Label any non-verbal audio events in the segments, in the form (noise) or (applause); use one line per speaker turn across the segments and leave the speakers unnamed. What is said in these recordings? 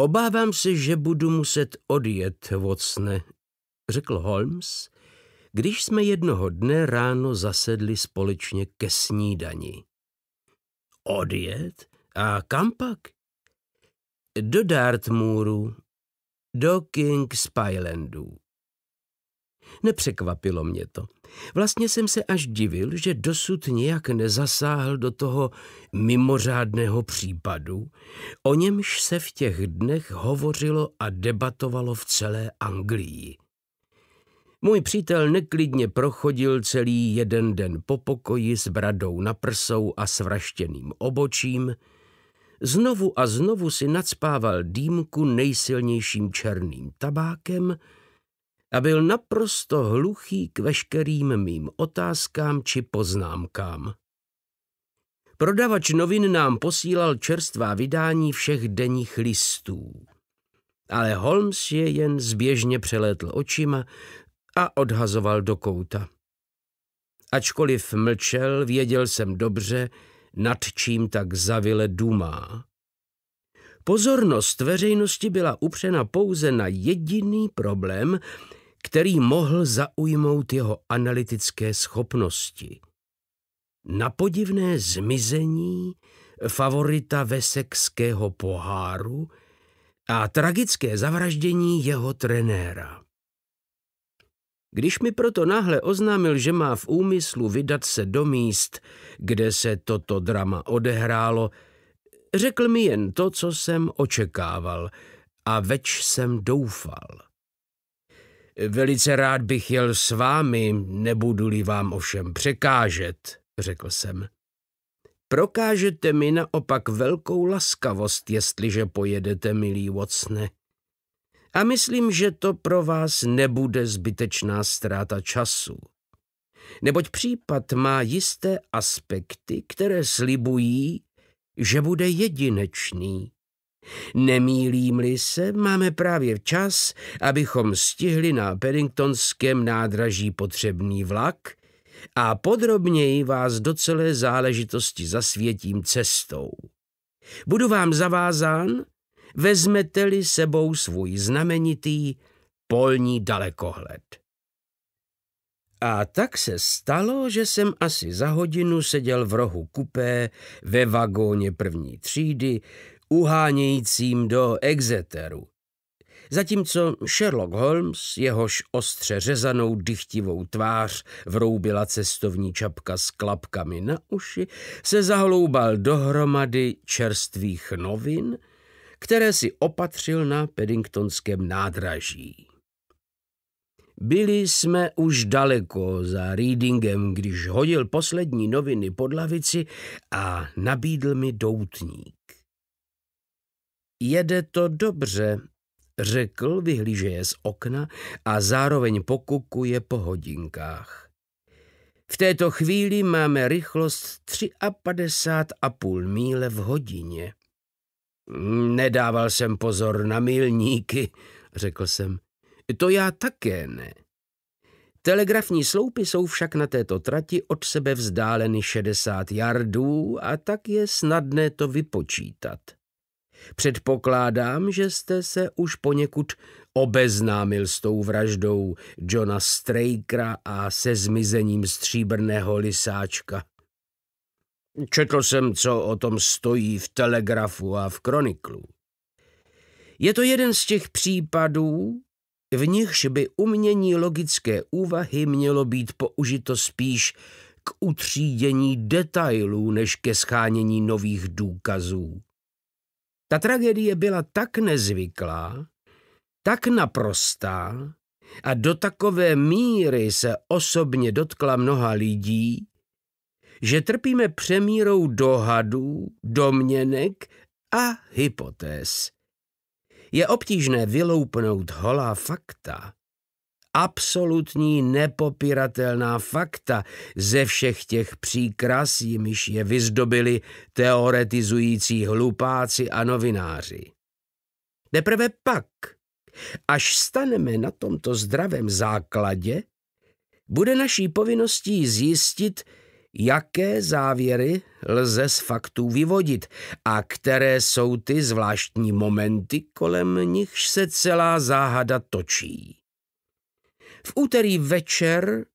Obávám se, že budu muset odjet, Vocne, řekl Holmes, když jsme jednoho dne ráno zasedli společně ke snídani. Odjet? A kam pak? Do Dartmooru, do King's Pylandu. Nepřekvapilo mě to. Vlastně jsem se až divil, že dosud nějak nezasáhl do toho mimořádného případu, o němž se v těch dnech hovořilo a debatovalo v celé Anglii. Můj přítel neklidně prochodil celý jeden den po pokoji s bradou na prsou a svraštěným obočím, znovu a znovu si nadspával dýmku nejsilnějším černým tabákem – a byl naprosto hluchý k veškerým mým otázkám či poznámkám. Prodavač novin nám posílal čerstvá vydání všech denních listů. Ale Holmes je jen zběžně přelétl očima a odhazoval do kouta. Ačkoliv mlčel, věděl jsem dobře, nad čím tak zavile dumá. Pozornost veřejnosti byla upřena pouze na jediný problém, který mohl zaujmout jeho analytické schopnosti. Na podivné zmizení favorita vesekského poháru a tragické zavraždění jeho trenéra. Když mi proto náhle oznámil, že má v úmyslu vydat se do míst, kde se toto drama odehrálo, řekl mi jen to, co jsem očekával a več jsem doufal. Velice rád bych jel s vámi, nebudu-li vám ovšem překážet, řekl jsem. Prokážete mi naopak velkou laskavost, jestliže pojedete, milý Watsone. A myslím, že to pro vás nebude zbytečná ztráta času. Neboť případ má jisté aspekty, které slibují, že bude jedinečný. Nemýlím-li se, máme právě čas, abychom stihli na Paddingtonském nádraží potřebný vlak a podrobněji vás do celé záležitosti zasvětím cestou. Budu vám zavázán, vezmete-li sebou svůj znamenitý polní dalekohled. A tak se stalo, že jsem asi za hodinu seděl v rohu kupé ve vagóně první třídy uhánějícím do Exeteru. Zatímco Sherlock Holmes, jehož ostře řezanou dychtivou tvář vroubila cestovní čapka s klapkami na uši, se zahloubal dohromady čerstvých novin, které si opatřil na Paddingtonském nádraží. Byli jsme už daleko za Readingem, když hodil poslední noviny pod lavici a nabídl mi doutník. Jede to dobře, řekl, vyhlížeje z okna a zároveň pokukuje po hodinkách. V této chvíli máme rychlost 53,5 míle v hodině. Nedával jsem pozor na milníky, řekl jsem. To já také ne. Telegrafní sloupy jsou však na této trati od sebe vzdáleny 60 jardů a tak je snadné to vypočítat. Předpokládám, že jste se už poněkud obeznámil s tou vraždou Johna Strakera a se zmizením stříbrného lisáčka. Četl jsem, co o tom stojí v Telegrafu a v Kroniklu. Je to jeden z těch případů, v nichž by umění logické úvahy mělo být použito spíš k utřídění detailů než ke schánění nových důkazů. Ta tragédie byla tak nezvyklá, tak naprostá a do takové míry se osobně dotkla mnoha lidí, že trpíme přemírou dohadů, domněnek a hypotéz. Je obtížné vyloupnout holá fakta, absolutní nepopiratelná fakta ze všech těch příkras, jimiž je vyzdobili teoretizující hlupáci a novináři. Teprve pak, až staneme na tomto zdravém základě, bude naší povinností zjistit, jaké závěry lze z faktů vyvodit a které jsou ty zvláštní momenty, kolem nichž se celá záhada točí. V úterý večer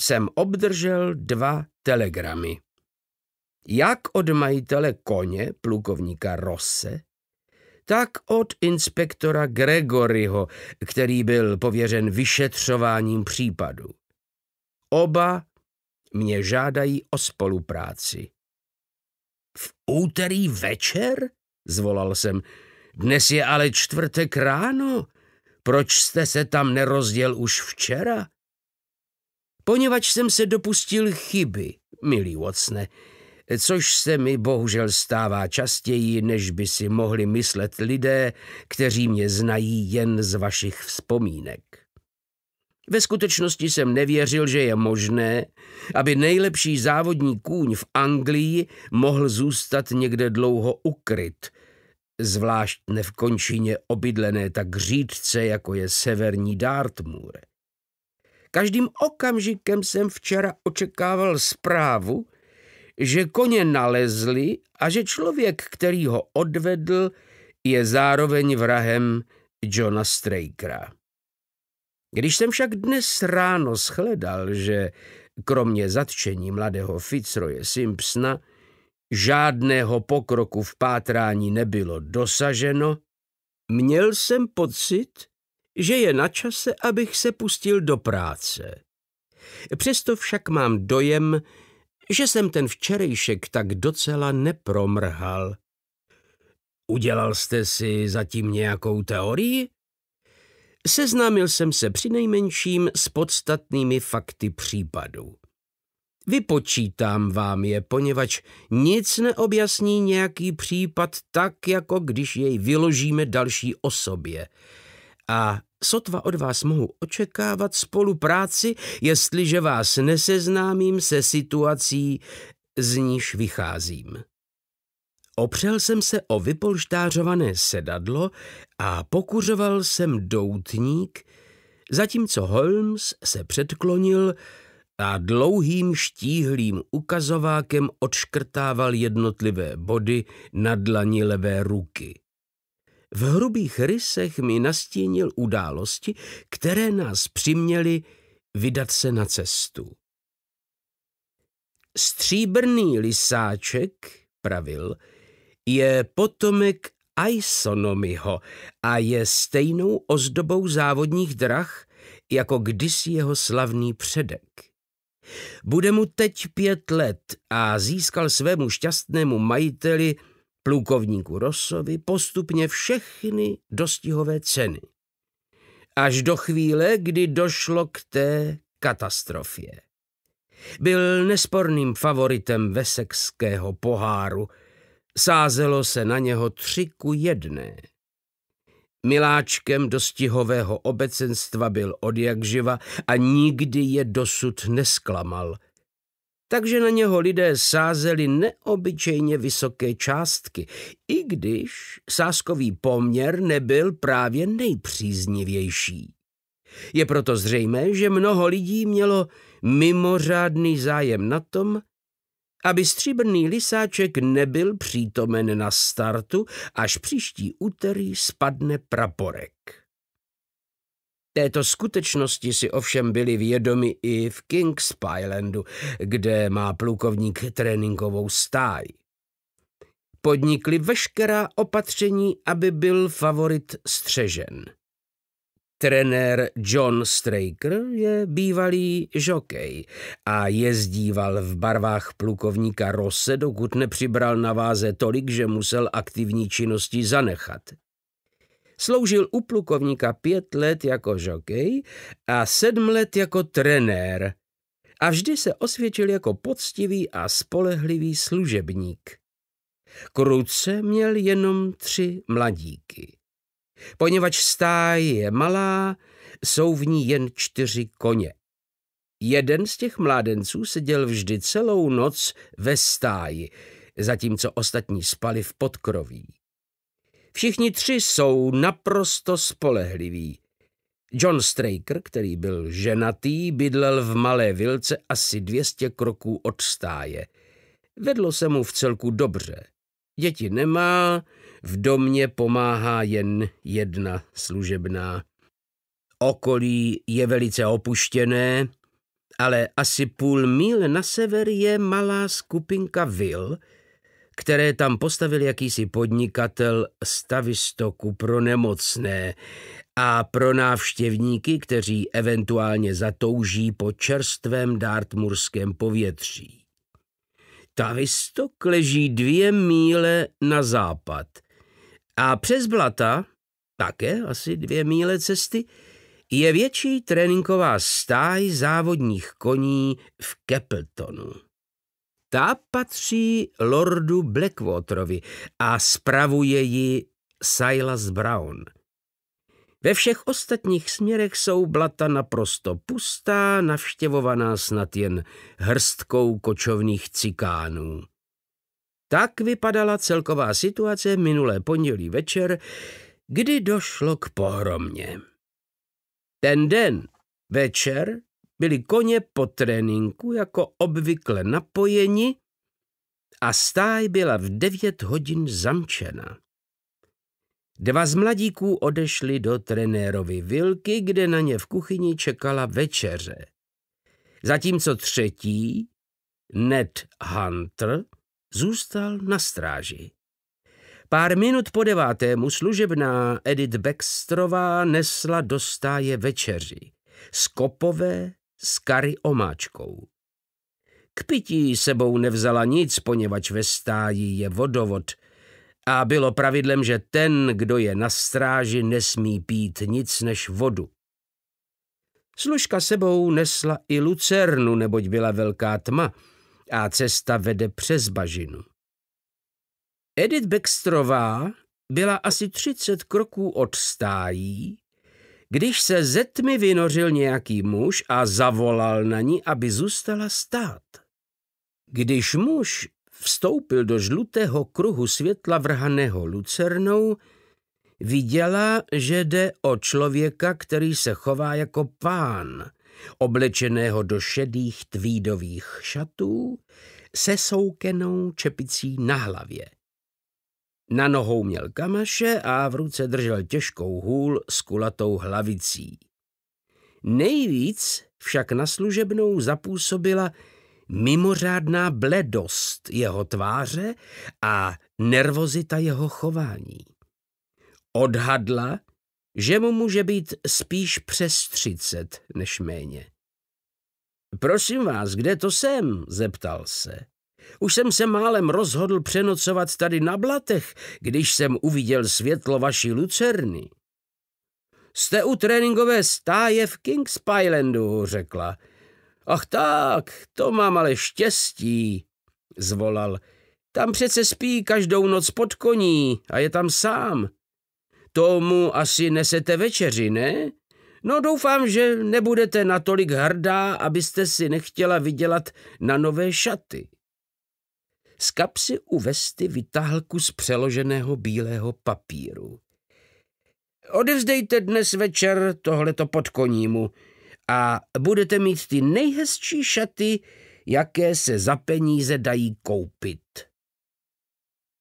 jsem obdržel dva telegramy. Jak od majitele koně, plukovníka Rose, tak od inspektora Gregoryho, který byl pověřen vyšetřováním případu. Oba mě žádají o spolupráci. V úterý večer? Zvolal jsem. Dnes je ale čtvrtek ráno proč jste se tam nerozděl už včera? Poněvadž jsem se dopustil chyby, milý Watsone, což se mi bohužel stává častěji, než by si mohli myslet lidé, kteří mě znají jen z vašich vzpomínek. Ve skutečnosti jsem nevěřil, že je možné, aby nejlepší závodní kůň v Anglii mohl zůstat někde dlouho ukryt – zvlášť ne v končině obydlené tak řídce, jako je severní Dartmoor. Každým okamžikem jsem včera očekával zprávu, že koně nalezli a že člověk, který ho odvedl, je zároveň vrahem Johna Strakera. Když jsem však dnes ráno shledal, že kromě zatčení mladého Fitzroje Simpsona žádného pokroku v pátrání nebylo dosaženo, měl jsem pocit, že je na čase, abych se pustil do práce. Přesto však mám dojem, že jsem ten včerejšek tak docela nepromrhal. Udělal jste si zatím nějakou teorii? Seznámil jsem se přinejmenším s podstatnými fakty případu. Vypočítám vám je, poněvadž nic neobjasní nějaký případ tak, jako když jej vyložíme další osobě. A sotva od vás mohu očekávat spolupráci, jestliže vás neseznámím se situací, z níž vycházím. Opřel jsem se o vypolštářované sedadlo a pokuřoval jsem doutník, zatímco Holmes se předklonil, a dlouhým štíhlým ukazovákem odškrtával jednotlivé body na dlani levé ruky. V hrubých rysech mi nastínil události, které nás přiměly vydat se na cestu. Stříbrný lisáček, pravil, je potomek Aisonomiho a je stejnou ozdobou závodních drah jako kdysi jeho slavný předek. Bude mu teď pět let a získal svému šťastnému majiteli, plukovníku Rosovi, postupně všechny dostihové ceny. Až do chvíle, kdy došlo k té katastrofě. Byl nesporným favoritem vesekského poháru. Sázelo se na něho tři ku jedné. Miláčkem dostihového obecenstva byl od jak živa a nikdy je dosud nesklamal. Takže na něho lidé sázeli neobyčejně vysoké částky, i když sázkový poměr nebyl právě nejpříznivější. Je proto zřejmé, že mnoho lidí mělo mimořádný zájem na tom, aby stříbrný lisáček nebyl přítomen na startu, až příští úterý spadne praporek. Této skutečnosti si ovšem byli vědomi i v Kings Pylandu, kde má plukovník tréninkovou stáj. Podnikli veškerá opatření, aby byl favorit střežen. Trenér John Straker je bývalý žokej a jezdíval v barvách plukovníka Rose, dokud nepřibral na váze tolik, že musel aktivní činnosti zanechat. Sloužil u plukovníka pět let jako žokej a sedm let jako trenér a vždy se osvědčil jako poctivý a spolehlivý služebník. Kruce měl jenom tři mladíky. Poněvadž stáje je malá, jsou v ní jen čtyři koně. Jeden z těch mládenců seděl vždy celou noc ve stáji, zatímco ostatní spali v podkroví. Všichni tři jsou naprosto spolehliví. John Straker, který byl ženatý, bydlel v malé vilce asi 200 kroků od stáje. Vedlo se mu v celku dobře. Děti nemá, v domě pomáhá jen jedna služebná. Okolí je velice opuštěné, ale asi půl mil na sever je malá skupinka vil, které tam postavil jakýsi podnikatel stavistoku pro nemocné a pro návštěvníky, kteří eventuálně zatouží po čerstvém Dartmurském povětří. Tavistok leží dvě míle na západ. A přes Blata, také asi dvě míle cesty, je větší tréninková stáj závodních koní v Keppeltonu. Ta patří lordu Blackwaterovi a spravuje ji Silas Brown – ve všech ostatních směrech jsou blata naprosto pustá, navštěvovaná snad jen hrstkou kočovných cikánů. Tak vypadala celková situace minulé pondělí večer, kdy došlo k pohromě. Ten den, večer, byli koně po tréninku jako obvykle napojeni a stáj byla v devět hodin zamčena. Dva z mladíků odešli do trenérovy vilky, kde na ně v kuchyni čekala večeře. Zatímco třetí, Ned Hunter, zůstal na stráži. Pár minut po devátému služebná Edith Baxterová nesla do stáje večeři. Skopové s kary omáčkou. K pití sebou nevzala nic, poněvadž ve stáji je vodovod – a bylo pravidlem, že ten, kdo je na stráži, nesmí pít nic než vodu. Služka sebou nesla i lucernu, neboť byla velká tma a cesta vede přes bažinu. Edith Beckstrová byla asi třicet kroků od stájí, když se ze tmy vynořil nějaký muž a zavolal na ní, aby zůstala stát. Když muž vstoupil do žlutého kruhu světla vrhaného lucernou, viděla, že jde o člověka, který se chová jako pán, oblečeného do šedých tvídových šatů, se soukenou čepicí na hlavě. Na nohou měl kamaše a v ruce držel těžkou hůl s kulatou hlavicí. Nejvíc však na služebnou zapůsobila mimořádná bledost jeho tváře a nervozita jeho chování. Odhadla, že mu může být spíš přes třicet než méně. Prosím vás, kde to jsem? zeptal se. Už jsem se málem rozhodl přenocovat tady na blatech, když jsem uviděl světlo vaší lucerny. Jste u tréninkové stáje v Kings Pylandu, řekla. Ach tak, to mám ale štěstí, zvolal. Tam přece spí každou noc pod koní a je tam sám. Tomu asi nesete večeři, ne? No doufám, že nebudete natolik hrdá, abyste si nechtěla vydělat na nové šaty. Z kapsy u vesty vytáhl kus přeloženého bílého papíru. Odevzdejte dnes večer tohleto podkonímu. konímu a budete mít ty nejhezčí šaty, jaké se za peníze dají koupit.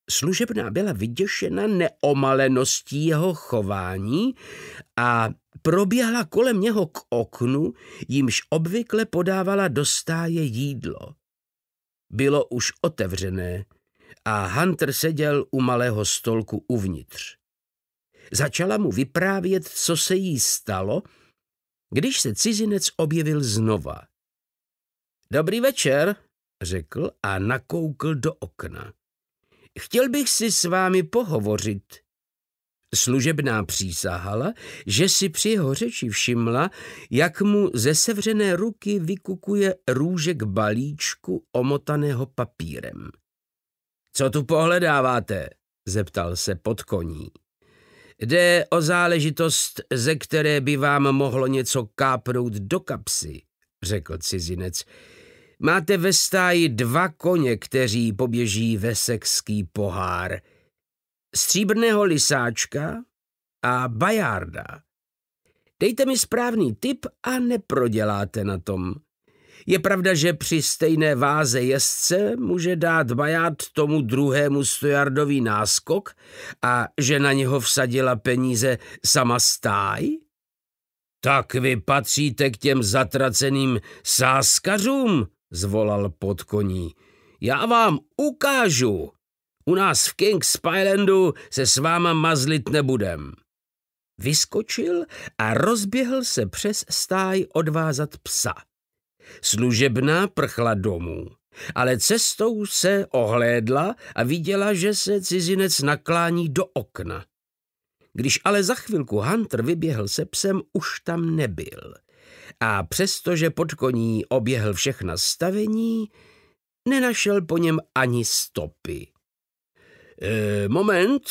Služebná byla vyděšena neomaleností jeho chování a proběhla kolem něho k oknu, jimž obvykle podávala do stáje jídlo. Bylo už otevřené a Hunter seděl u malého stolku uvnitř. Začala mu vyprávět, co se jí stalo – když se cizinec objevil znova. Dobrý večer, řekl a nakoukl do okna. Chtěl bych si s vámi pohovořit. Služebná přísahala, že si při jeho řeči všimla, jak mu ze sevřené ruky vykukuje růžek balíčku omotaného papírem. Co tu pohledáváte? zeptal se pod koní. Jde o záležitost, ze které by vám mohlo něco kápnout do kapsy, řekl cizinec. Máte ve stáji dva koně, kteří poběží vesekský pohár. Stříbrného lisáčka a bajarda. Dejte mi správný tip a neproděláte na tom. Je pravda, že při stejné váze jezdce může dát Baját tomu druhému stojardový náskok a že na něho vsadila peníze sama stáj? Tak vy patříte k těm zatraceným sáskařům, zvolal podkoní. Já vám ukážu. U nás v Kings Islandu se s váma mazlit nebudem. Vyskočil a rozběhl se přes stáj odvázat psa. Služebná prchla domů, ale cestou se ohlédla a viděla, že se cizinec naklání do okna. Když ale za chvilku Hunter vyběhl se psem, už tam nebyl. A přestože pod koní oběhl všechna stavení, nenašel po něm ani stopy. E, moment,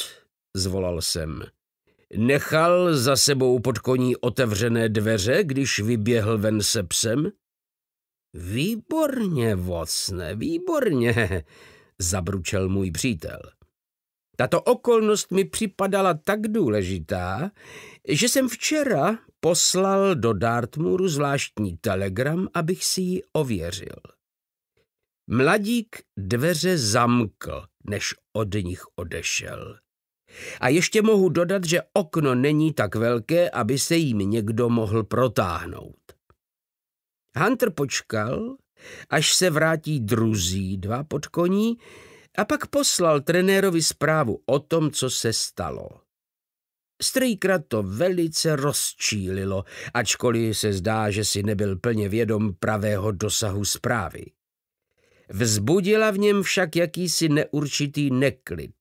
zvolal jsem. Nechal za sebou pod koní otevřené dveře, když vyběhl ven se psem? Výborně, vocne, výborně, (laughs) zabručel můj přítel. Tato okolnost mi připadala tak důležitá, že jsem včera poslal do Dartmuru zvláštní telegram, abych si ji ověřil. Mladík dveře zamkl, než od nich odešel. A ještě mohu dodat, že okno není tak velké, aby se jim někdo mohl protáhnout. Hunter počkal, až se vrátí druzí dva pod koní a pak poslal trenérovi zprávu o tom, co se stalo. Strýkra to velice rozčílilo, ačkoliv se zdá, že si nebyl plně vědom pravého dosahu zprávy. Vzbudila v něm však jakýsi neurčitý neklid.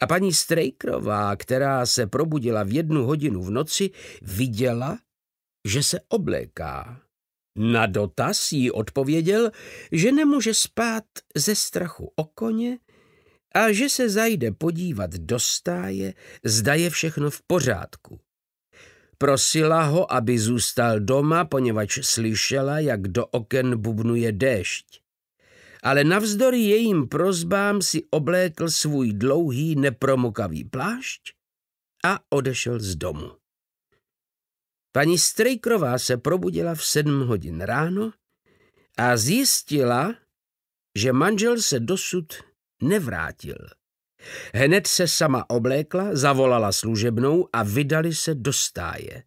A paní Strejkrová, která se probudila v jednu hodinu v noci, viděla, že se obléká. Na dotaz jí odpověděl, že nemůže spát ze strachu o koně a že se zajde podívat do stáje, zda je všechno v pořádku. Prosila ho, aby zůstal doma, poněvadž slyšela, jak do oken bubnuje déšť. Ale navzdory jejím prozbám si oblékl svůj dlouhý nepromokavý plášť a odešel z domu. Paní Strejkrová se probudila v sedm hodin ráno a zjistila, že manžel se dosud nevrátil. Hned se sama oblékla, zavolala služebnou a vydali se do stáje.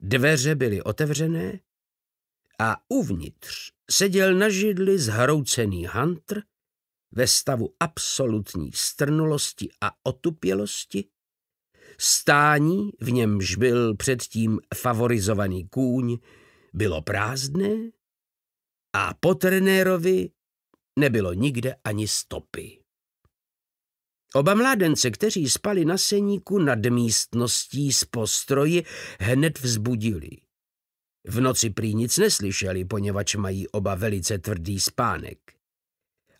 Dveře byly otevřené a uvnitř seděl na židli zhroucený hantr ve stavu absolutní strnulosti a otupělosti, Stání, v němž byl předtím favorizovaný kůň, bylo prázdné a po trenérovi nebylo nikde ani stopy. Oba mládence, kteří spali na seníku nad místností z postroji, hned vzbudili. V noci prý nic neslyšeli, poněvadž mají oba velice tvrdý spánek.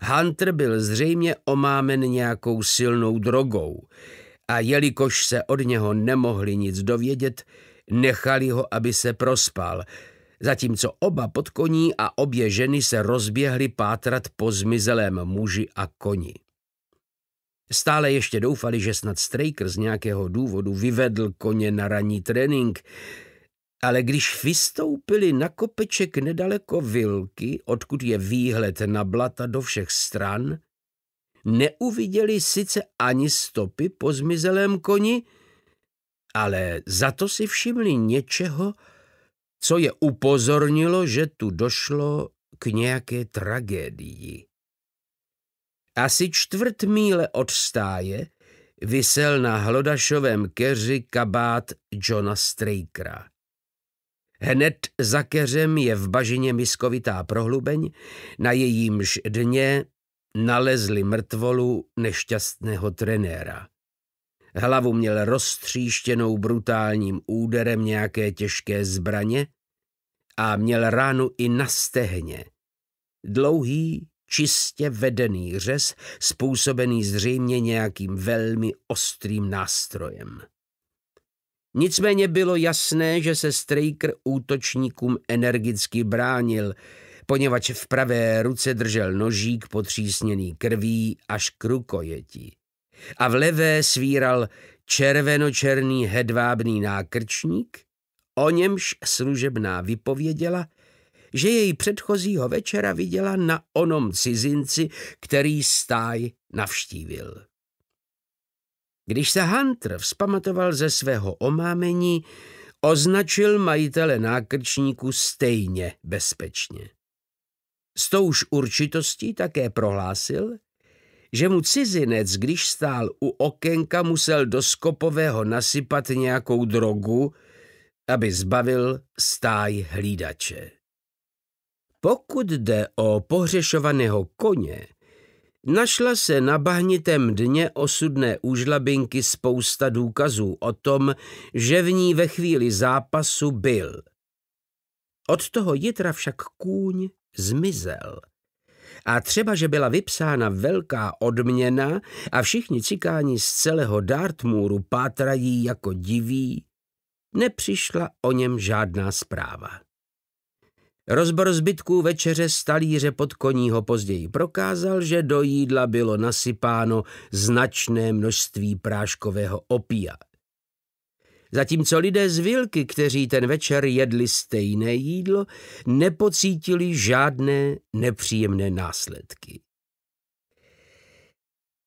Hunter byl zřejmě omámen nějakou silnou drogou, a jelikož se od něho nemohli nic dovědět, nechali ho, aby se prospal, zatímco oba podkoní a obě ženy se rozběhly pátrat po zmizelém muži a koni. Stále ještě doufali, že snad Straker z nějakého důvodu vyvedl koně na ranní trénink, ale když vystoupili na kopeček nedaleko vilky, odkud je výhled na blata do všech stran, neuviděli sice ani stopy po zmizelém koni, ale za to si všimli něčeho, co je upozornilo, že tu došlo k nějaké tragédii. Asi čtvrt míle od stáje vysel na hlodašovém keři kabát Johna Strakera. Hned za keřem je v bažině miskovitá prohlubeň, na jejímž dně nalezli mrtvolu nešťastného trenéra. Hlavu měl roztříštěnou brutálním úderem nějaké těžké zbraně a měl ránu i na stehně. Dlouhý, čistě vedený řez, způsobený zřejmě nějakým velmi ostrým nástrojem. Nicméně bylo jasné, že se Straker útočníkům energicky bránil – poněvadž v pravé ruce držel nožík potřísněný krví až k rukojetí a v levé svíral červenočerný hedvábný nákrčník, o němž služebná vypověděla, že jej předchozího večera viděla na onom cizinci, který stáj navštívil. Když se Hunter vzpamatoval ze svého omámení, označil majitele nákrčníku stejně bezpečně. S touž určitostí také prohlásil, že mu cizinec, když stál u okénka, musel do skopového nasypat nějakou drogu, aby zbavil stáj hlídače. Pokud jde o pohřešovaného koně, našla se na bahnitém dně osudné úžlabinky spousta důkazů o tom, že v ní ve chvíli zápasu byl – od toho jitra však kůň zmizel. A třeba, že byla vypsána velká odměna a všichni cikání z celého Dartmooru pátrají jako diví, nepřišla o něm žádná zpráva. Rozbor zbytků večeře stalíře pod koního později prokázal, že do jídla bylo nasypáno značné množství práškového opia – Zatímco lidé z Vilky, kteří ten večer jedli stejné jídlo, nepocítili žádné nepříjemné následky.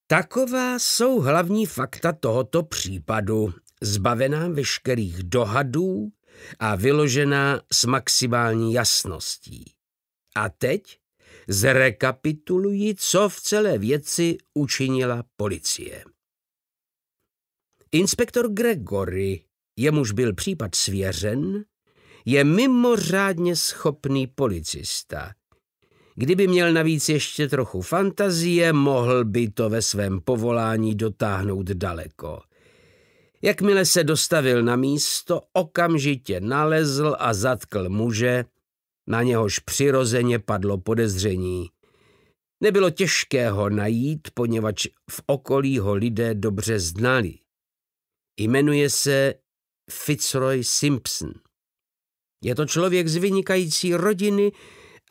Taková jsou hlavní fakta tohoto případu, zbavená veškerých dohadů a vyložená s maximální jasností. A teď zrekapituluji, co v celé věci učinila policie. Inspektor Gregory jemuž byl případ svěřen, je mimořádně schopný policista. Kdyby měl navíc ještě trochu fantazie, mohl by to ve svém povolání dotáhnout daleko. Jakmile se dostavil na místo, okamžitě nalezl a zatkl muže, na něhož přirozeně padlo podezření. Nebylo těžké ho najít, poněvadž v okolí ho lidé dobře znali. Jmenuje se Fitzroy Simpson. Je to člověk z vynikající rodiny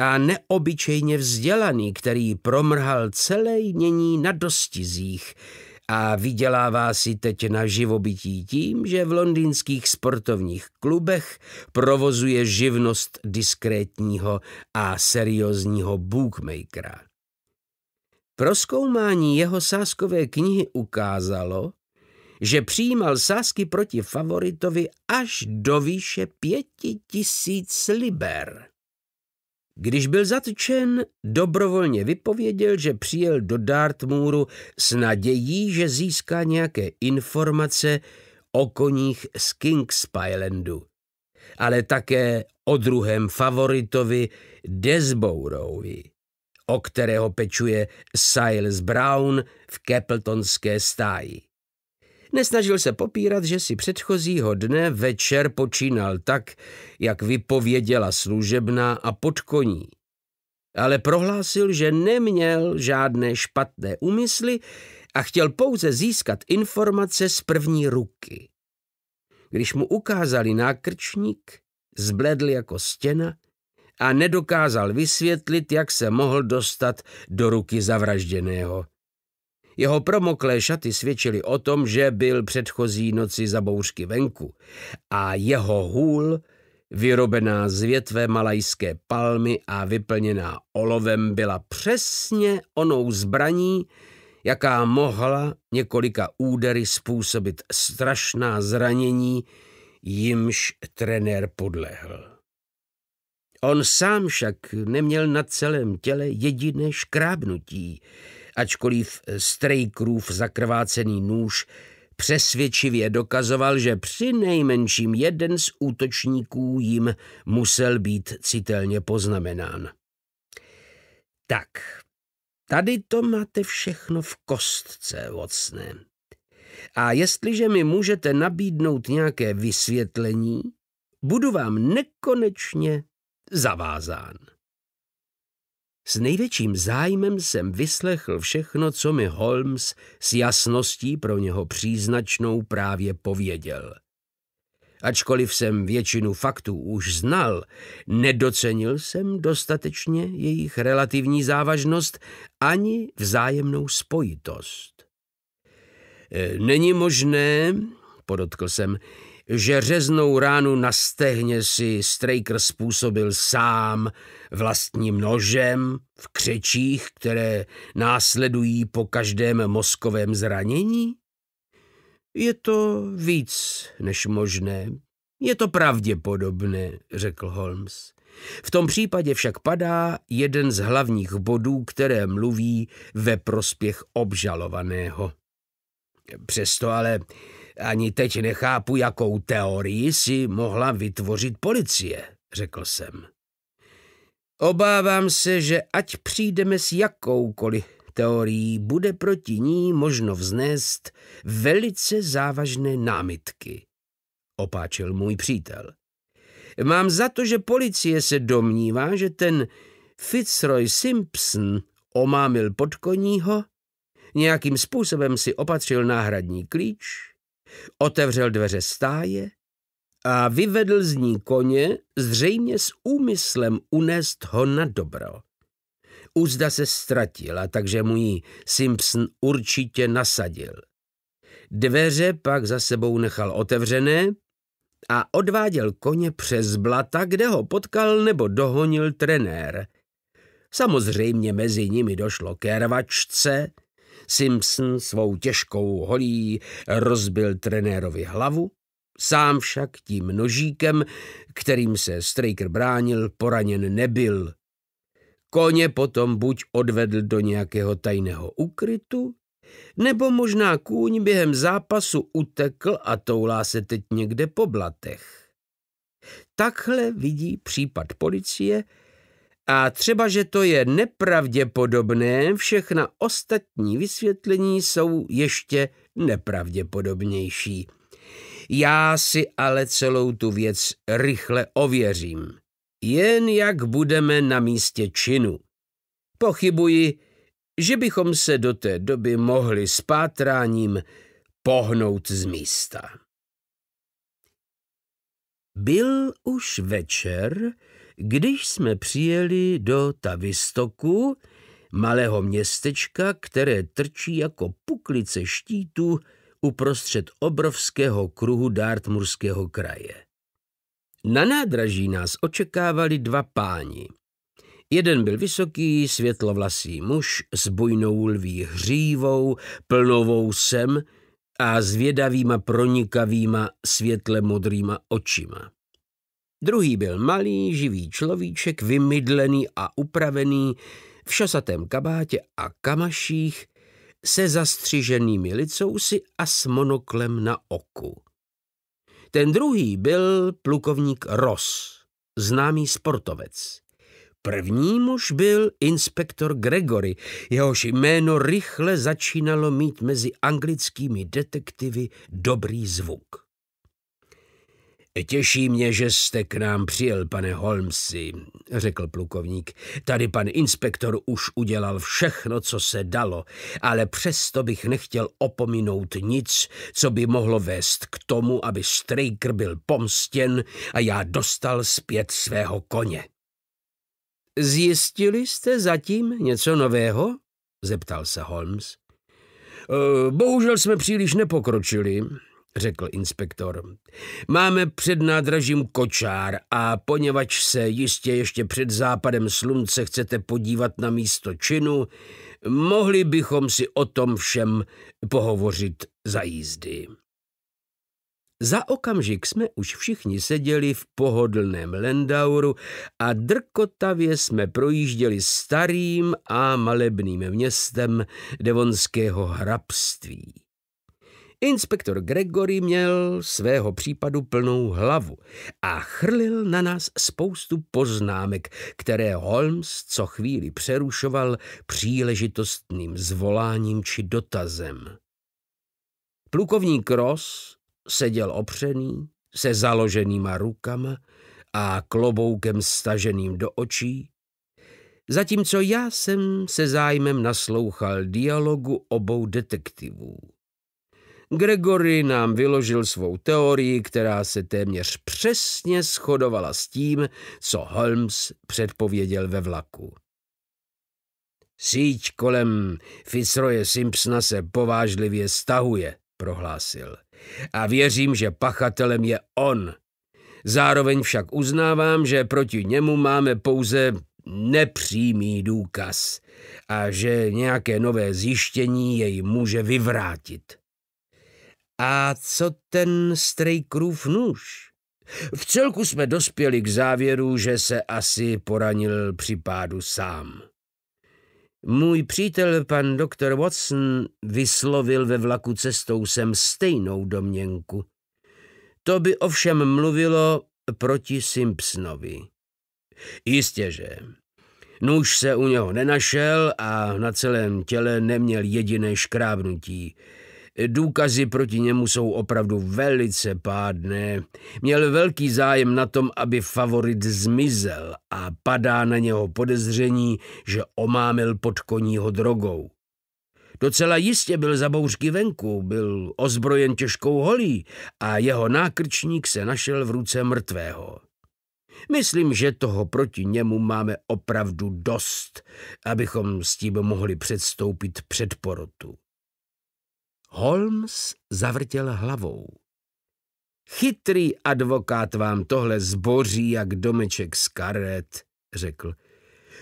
a neobyčejně vzdělaný, který promrhal celé jmění na dostizích a vydělává si teď na živobytí tím, že v londýnských sportovních klubech provozuje živnost diskrétního a seriózního bookmakera. Proskoumání jeho sáskové knihy ukázalo, že přijímal sásky proti favoritovi až do výše pěti tisíc liber. Když byl zatčen, dobrovolně vypověděl, že přijel do Dartmuru s nadějí, že získá nějaké informace o koních z Kings ale také o druhém favoritovi Desbourovi, o kterého pečuje Siles Brown v Kepletonské stáji. Nesnažil se popírat, že si předchozího dne večer počínal tak, jak vypověděla služebná a podkoní. Ale prohlásil, že neměl žádné špatné úmysly a chtěl pouze získat informace z první ruky. Když mu ukázali nákrčník, zbledl jako stěna a nedokázal vysvětlit, jak se mohl dostat do ruky zavražděného. Jeho promoklé šaty svědčily o tom, že byl předchozí noci za bouřky venku a jeho hůl, vyrobená z větve malajské palmy a vyplněná olovem, byla přesně onou zbraní, jaká mohla několika údery způsobit strašná zranění, jimž trenér podlehl. On sám však neměl na celém těle jediné škrábnutí, ačkoliv Strejkrův zakrvácený nůž přesvědčivě dokazoval, že při nejmenším jeden z útočníků jim musel být citelně poznamenán. Tak, tady to máte všechno v kostce, vocné. A jestliže mi můžete nabídnout nějaké vysvětlení, budu vám nekonečně zavázán. S největším zájmem jsem vyslechl všechno, co mi Holmes s jasností pro něho příznačnou právě pověděl. Ačkoliv jsem většinu faktů už znal, nedocenil jsem dostatečně jejich relativní závažnost ani vzájemnou spojitost. E, není možné, podotkl jsem, že řeznou ránu na stehně si Straker způsobil sám vlastním nožem v křečích, které následují po každém mozkovém zranění? Je to víc než možné. Je to pravděpodobné, řekl Holmes. V tom případě však padá jeden z hlavních bodů, které mluví ve prospěch obžalovaného. Přesto ale ani teď nechápu, jakou teorii si mohla vytvořit policie, řekl jsem. Obávám se, že ať přijdeme s jakoukoliv teorií, bude proti ní možno vznést velice závažné námitky, opáčil můj přítel. Mám za to, že policie se domnívá, že ten Fitzroy Simpson omámil podkoního, nějakým způsobem si opatřil náhradní klíč Otevřel dveře stáje a vyvedl z ní koně, zřejmě s úmyslem unést ho na dobro. Úzda se ztratila, takže mu ji Simpson určitě nasadil. Dveře pak za sebou nechal otevřené a odváděl koně přes blata, kde ho potkal nebo dohonil trenér. Samozřejmě mezi nimi došlo ke rvačce, Simpson svou těžkou holí rozbil trenérovi hlavu, sám však tím nožíkem, kterým se Straker bránil, poraněn nebyl. Koně potom buď odvedl do nějakého tajného ukrytu, nebo možná kůň během zápasu utekl a toulá se teď někde po blatech. Takhle vidí případ policie a třeba, že to je nepravděpodobné, všechna ostatní vysvětlení jsou ještě nepravděpodobnější. Já si ale celou tu věc rychle ověřím. Jen jak budeme na místě činu. Pochybuji, že bychom se do té doby mohli s pátráním pohnout z místa. Byl už večer, když jsme přijeli do Tavistoku, malého městečka, které trčí jako puklice štítu uprostřed obrovského kruhu Dartmurského kraje. Na nádraží nás očekávali dva páni. Jeden byl vysoký, světlovlasý muž s bujnou lví hřívou, plnovou sem a zvědavýma pronikavýma světle modrýma očima. Druhý byl malý, živý človíček, vymydlený a upravený v šasatém kabátě a kamaších se zastřiženými licousy a s monoklem na oku. Ten druhý byl plukovník Ross, známý sportovec. První muž byl inspektor Gregory, jehož jméno rychle začínalo mít mezi anglickými detektivy dobrý zvuk. Těší mě, že jste k nám přijel, pane Holmesi, řekl plukovník. Tady pan inspektor už udělal všechno, co se dalo, ale přesto bych nechtěl opominout nic, co by mohlo vést k tomu, aby Straker byl pomstěn a já dostal zpět svého koně. Zjistili jste zatím něco nového? zeptal se Holmes. E, bohužel jsme příliš nepokročili, řekl inspektor. Máme před nádražím kočár a poněvadž se jistě ještě před západem slunce chcete podívat na místo činu, mohli bychom si o tom všem pohovořit za jízdy. Za okamžik jsme už všichni seděli v pohodlném Lendauru a drkotavě jsme projížděli starým a malebným městem devonského hrabství. Inspektor Gregory měl svého případu plnou hlavu a chrlil na nás spoustu poznámek, které Holmes co chvíli přerušoval příležitostným zvoláním či dotazem. Plukovník Ross seděl opřený, se založenýma rukama a kloboukem staženým do očí, zatímco já jsem se zájmem naslouchal dialogu obou detektivů. Gregory nám vyložil svou teorii, která se téměř přesně shodovala s tím, co Holmes předpověděl ve vlaku. Síť kolem Fitzroye Simpsona se povážlivě stahuje, prohlásil. A věřím, že pachatelem je on. Zároveň však uznávám, že proti němu máme pouze nepřímý důkaz a že nějaké nové zjištění jej může vyvrátit. A co ten Strejkrův nůž? V celku jsme dospěli k závěru, že se asi poranil při pádu sám. Můj přítel, pan doktor Watson, vyslovil ve vlaku cestou sem stejnou domněnku. To by ovšem mluvilo proti Simpsonovi. Jistě, že. Nůž se u něho nenašel a na celém těle neměl jediné škrábnutí – Důkazy proti němu jsou opravdu velice pádné. Měl velký zájem na tom, aby favorit zmizel a padá na něho podezření, že omámil podkoního drogou. Docela jistě byl za bouřky venku, byl ozbrojen těžkou holí a jeho nákrčník se našel v ruce mrtvého. Myslím, že toho proti němu máme opravdu dost, abychom s tím mohli předstoupit před porotu. Holmes zavrtěl hlavou. Chytrý advokát vám tohle zboří jak domeček z karet, řekl.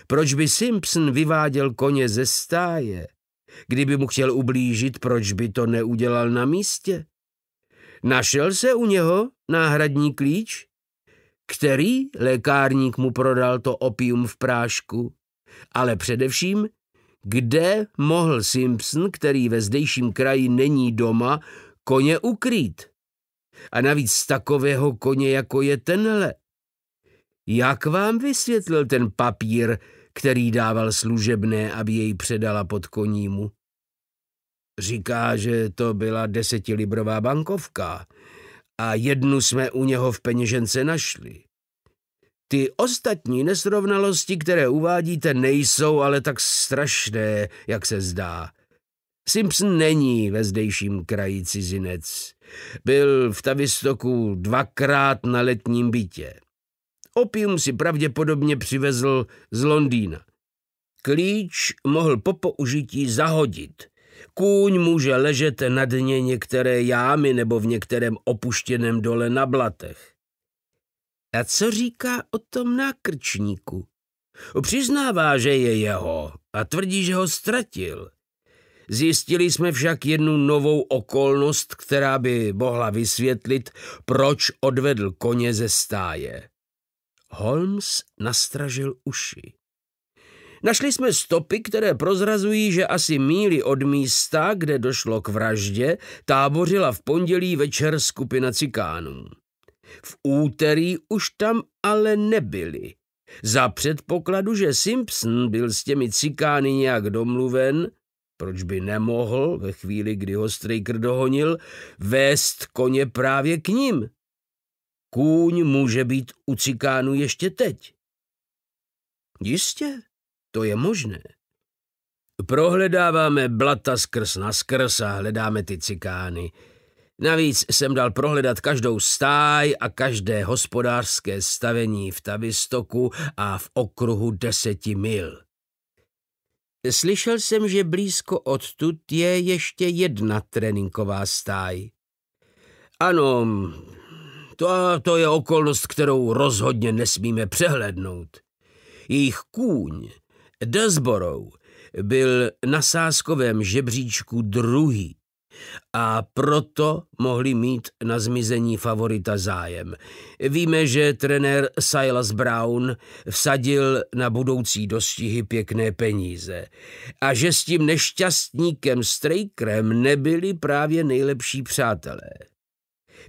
Proč by Simpson vyváděl koně ze stáje? Kdyby mu chtěl ublížit, proč by to neudělal na místě? Našel se u něho náhradní klíč? Který lékárník mu prodal to opium v prášku? Ale především, kde mohl Simpson, který ve zdejším kraji není doma, koně ukrýt. A navíc takového koně, jako je tenhle. Jak vám vysvětlil ten papír, který dával služebné, aby jej předala pod konímu? Říká, že to byla desetilibrová bankovka a jednu jsme u něho v peněžence našli. Ty ostatní nesrovnalosti, které uvádíte, nejsou ale tak strašné, jak se zdá. Simpson není ve zdejším kraji cizinec. Byl v Tavistoku dvakrát na letním bytě. Opium si pravděpodobně přivezl z Londýna. Klíč mohl po použití zahodit. Kůň může ležet na dně některé jámy nebo v některém opuštěném dole na blatech. A co říká o tom nákrčníku? Přiznává, že je jeho a tvrdí, že ho ztratil. Zjistili jsme však jednu novou okolnost, která by mohla vysvětlit, proč odvedl koně ze stáje. Holmes nastražil uši. Našli jsme stopy, které prozrazují, že asi míli od místa, kde došlo k vraždě, tábořila v pondělí večer skupina cikánů. V úterý už tam ale nebyli. Za předpokladu, že Simpson byl s těmi cikány nějak domluven, proč by nemohl, ve chvíli, kdy ho Straker dohonil, vést koně právě k ním? Kůň může být u cikánu ještě teď. Jistě, to je možné. Prohledáváme blata skrz na skrz a hledáme ty cikány. Navíc jsem dal prohledat každou stáj a každé hospodářské stavení v Tavistoku a v okruhu deseti mil. Slyšel jsem, že blízko odtud je ještě jedna tréninková stáj. Ano, to, to je okolnost, kterou rozhodně nesmíme přehlednout. Jejich kůň, Desborou, byl na sáskovém žebříčku druhý a proto mohli mít na zmizení favorita zájem. Víme, že trenér Silas Brown vsadil na budoucí dostihy pěkné peníze a že s tím nešťastníkem Strejkrem nebyli právě nejlepší přátelé.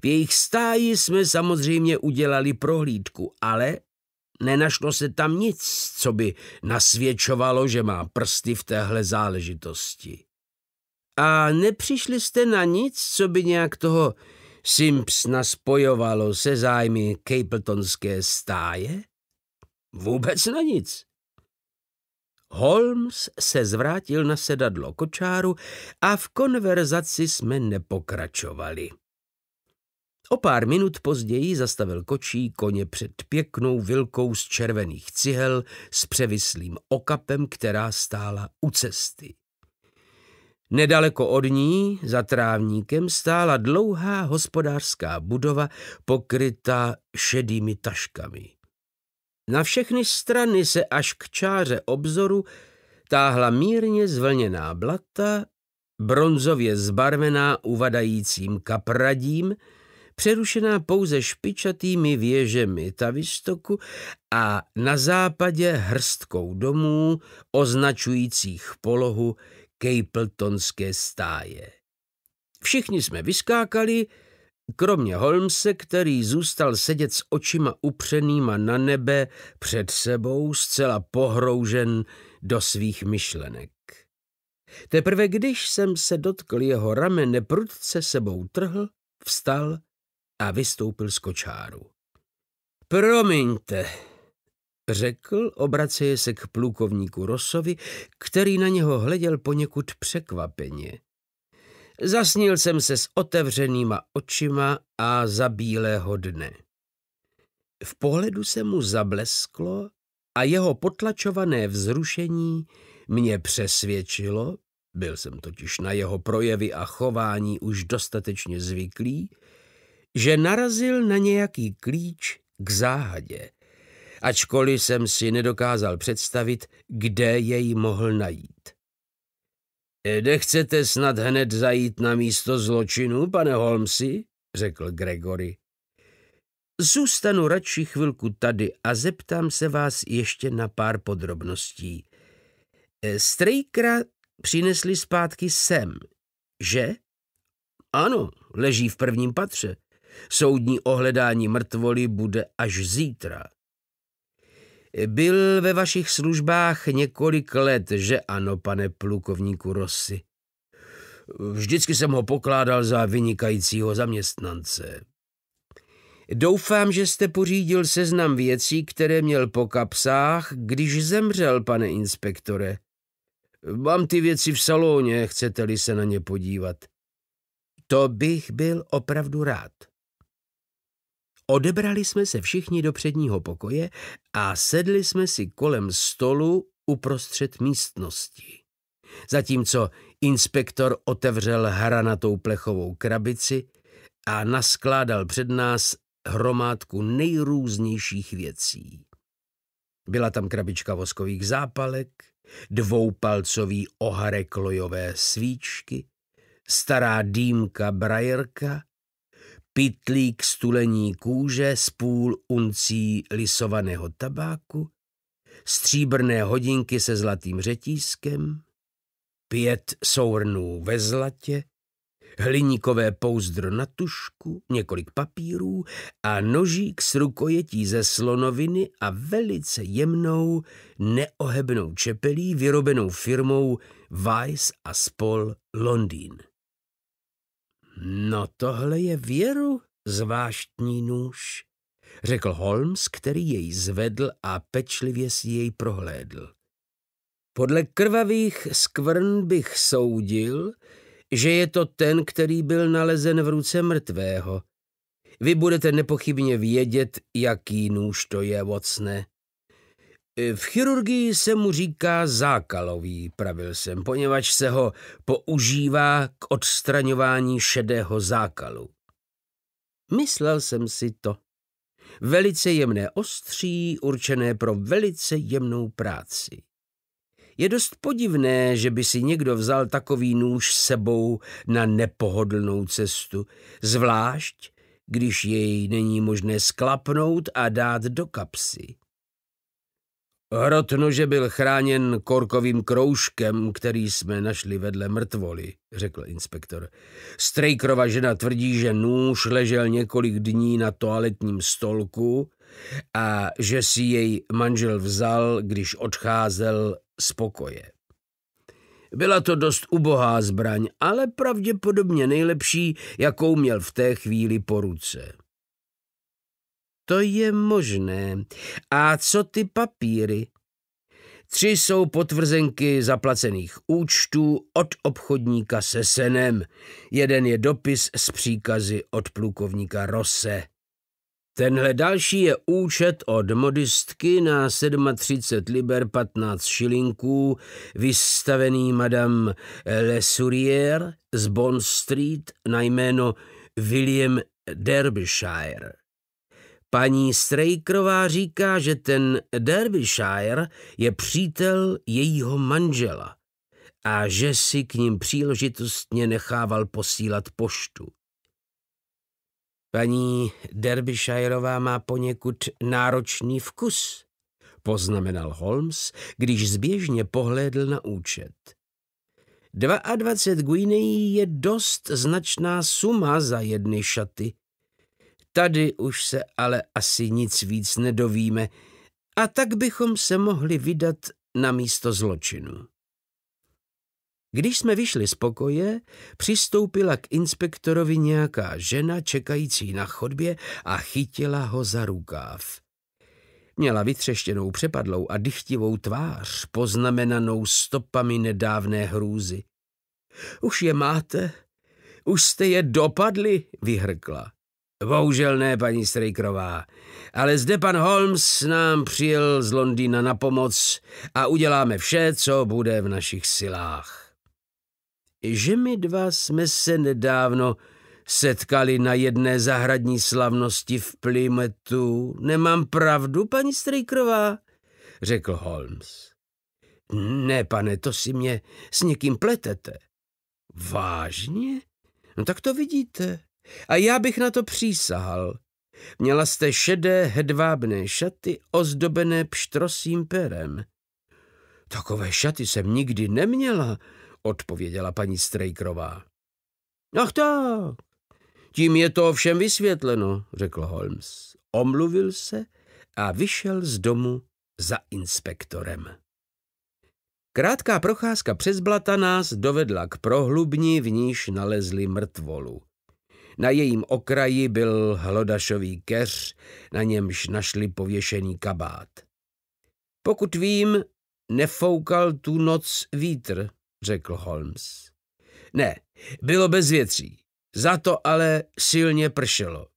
V jejich stáji jsme samozřejmě udělali prohlídku, ale nenašlo se tam nic, co by nasvědčovalo, že má prsty v téhle záležitosti. A nepřišli jste na nic, co by nějak toho Simpsona spojovalo se zájmy Capletonské stáje? Vůbec na nic. Holmes se zvrátil na sedadlo kočáru a v konverzaci jsme nepokračovali. O pár minut později zastavil kočí koně před pěknou vilkou z červených cihel s převislým okapem, která stála u cesty. Nedaleko od ní, za trávníkem, stála dlouhá hospodářská budova pokrytá šedými taškami. Na všechny strany se až k čáře obzoru táhla mírně zvlněná blata, bronzově zbarvená uvadajícím kapradím, přerušená pouze špičatými věžemi Tavistoku a na západě hrstkou domů označujících polohu Capletonské stáje. Všichni jsme vyskákali, kromě Holmse, který zůstal sedět s očima upřenýma na nebe před sebou, zcela pohroužen do svých myšlenek. Teprve když jsem se dotkl jeho ramene, prudce sebou trhl, vstal a vystoupil z kočáru. Promiňte, řekl, obraceje se k plukovníku Rosovi, který na něho hleděl poněkud překvapeně. Zasnil jsem se s otevřenýma očima a za bílého dne. V pohledu se mu zablesklo a jeho potlačované vzrušení mě přesvědčilo, byl jsem totiž na jeho projevy a chování už dostatečně zvyklý, že narazil na nějaký klíč k záhadě ačkoliv jsem si nedokázal představit, kde jej mohl najít. Nechcete snad hned zajít na místo zločinu, pane Holmesi? řekl Gregory. Zůstanu radši chvilku tady a zeptám se vás ještě na pár podrobností. Strejkra přinesli zpátky sem, že? Ano, leží v prvním patře. Soudní ohledání mrtvoli bude až zítra. Byl ve vašich službách několik let, že ano, pane plukovníku Rossi? Vždycky jsem ho pokládal za vynikajícího zaměstnance. Doufám, že jste pořídil seznam věcí, které měl po kapsách, když zemřel, pane inspektore. Mám ty věci v saloně, chcete-li se na ně podívat. To bych byl opravdu rád. Odebrali jsme se všichni do předního pokoje a sedli jsme si kolem stolu uprostřed místnosti. Zatímco inspektor otevřel hranatou plechovou krabici a naskládal před nás hromádku nejrůznějších věcí. Byla tam krabička voskových zápalek, dvoupalcový oharek lojové svíčky, stará dýmka brajerka, pitlík stulení kůže s půl uncí lisovaného tabáku, stříbrné hodinky se zlatým řetízkem, pět sournů ve zlatě, hliníkové pouzdro na tušku, několik papírů a nožík s rukojetí ze slonoviny a velice jemnou, neohebnou čepelí vyrobenou firmou Weiss a Spol Londýn. No tohle je věru zvláštní nůž, řekl Holmes, který jej zvedl a pečlivě si jej prohlédl. Podle krvavých skvrn bych soudil, že je to ten, který byl nalezen v ruce mrtvého. Vy budete nepochybně vědět, jaký nůž to je, Vocne. V chirurgii se mu říká zákalový, pravil jsem, poněvadž se ho používá k odstraňování šedého zákalu. Myslel jsem si to. Velice jemné ostří, určené pro velice jemnou práci. Je dost podivné, že by si někdo vzal takový nůž sebou na nepohodlnou cestu, zvlášť, když jej není možné sklapnout a dát do kapsy. Hrot nože byl chráněn korkovým kroužkem, který jsme našli vedle mrtvoly, řekl inspektor. Strejkrova žena tvrdí, že nůž ležel několik dní na toaletním stolku a že si jej manžel vzal, když odcházel z pokoje. Byla to dost ubohá zbraň, ale pravděpodobně nejlepší, jakou měl v té chvíli po ruce. To je možné. A co ty papíry? Tři jsou potvrzenky zaplacených účtů od obchodníka se senem. Jeden je dopis s příkazy od plukovníka Rose. Tenhle další je účet od modistky na 37 liber 15 šilinků, vystavený madame Le Surier z Bond Street na jméno William Derbyshire. Paní Strejkrová říká, že ten Derbyshire je přítel jejího manžela a že si k ním příležitostně nechával posílat poštu. Paní Derbyshireová má poněkud náročný vkus, poznamenal Holmes, když zběžně pohlédl na účet. 22 guinejí je dost značná suma za jedny šaty, Tady už se ale asi nic víc nedovíme a tak bychom se mohli vydat na místo zločinu. Když jsme vyšli z pokoje, přistoupila k inspektorovi nějaká žena čekající na chodbě a chytila ho za rukáv. Měla vytřeštěnou přepadlou a dychtivou tvář, poznamenanou stopami nedávné hrůzy. Už je máte? Už jste je dopadli? vyhrkla. Bohužel ne, paní Strejkrová. Ale zde pan Holmes nám přijel z Londýna na pomoc a uděláme vše, co bude v našich silách. Že my dva jsme se nedávno setkali na jedné zahradní slavnosti v Plimetu. Nemám pravdu, paní Strejkrová? Řekl Holmes. Ne, pane, to si mě s někým pletete. Vážně? No tak to vidíte. A já bych na to přísahal. Měla jste šedé hedvábné šaty ozdobené pštrosím perem. Takové šaty jsem nikdy neměla, odpověděla paní Strejkrová. Ach tak, tím je to všem vysvětleno, řekl Holmes. Omluvil se a vyšel z domu za inspektorem. Krátká procházka přes blata nás dovedla k prohlubni, v níž nalezli mrtvolu. Na jejím okraji byl hlodašový keř, na němž našli pověšený kabát. Pokud vím, nefoukal tu noc vítr, řekl Holmes. Ne, bylo bez větří. Za to ale silně pršelo.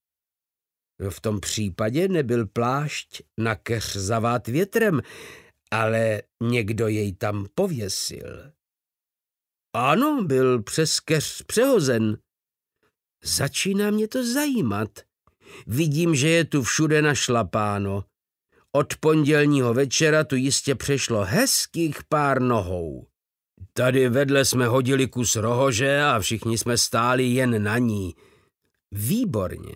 V tom případě nebyl plášť na keř zavát větrem, ale někdo jej tam pověsil. Ano, byl přes keř přehozen, Začíná mě to zajímat. Vidím, že je tu všude našlapáno. Od pondělního večera tu jistě přešlo hezkých pár nohou. Tady vedle jsme hodili kus rohože a všichni jsme stáli jen na ní. Výborně.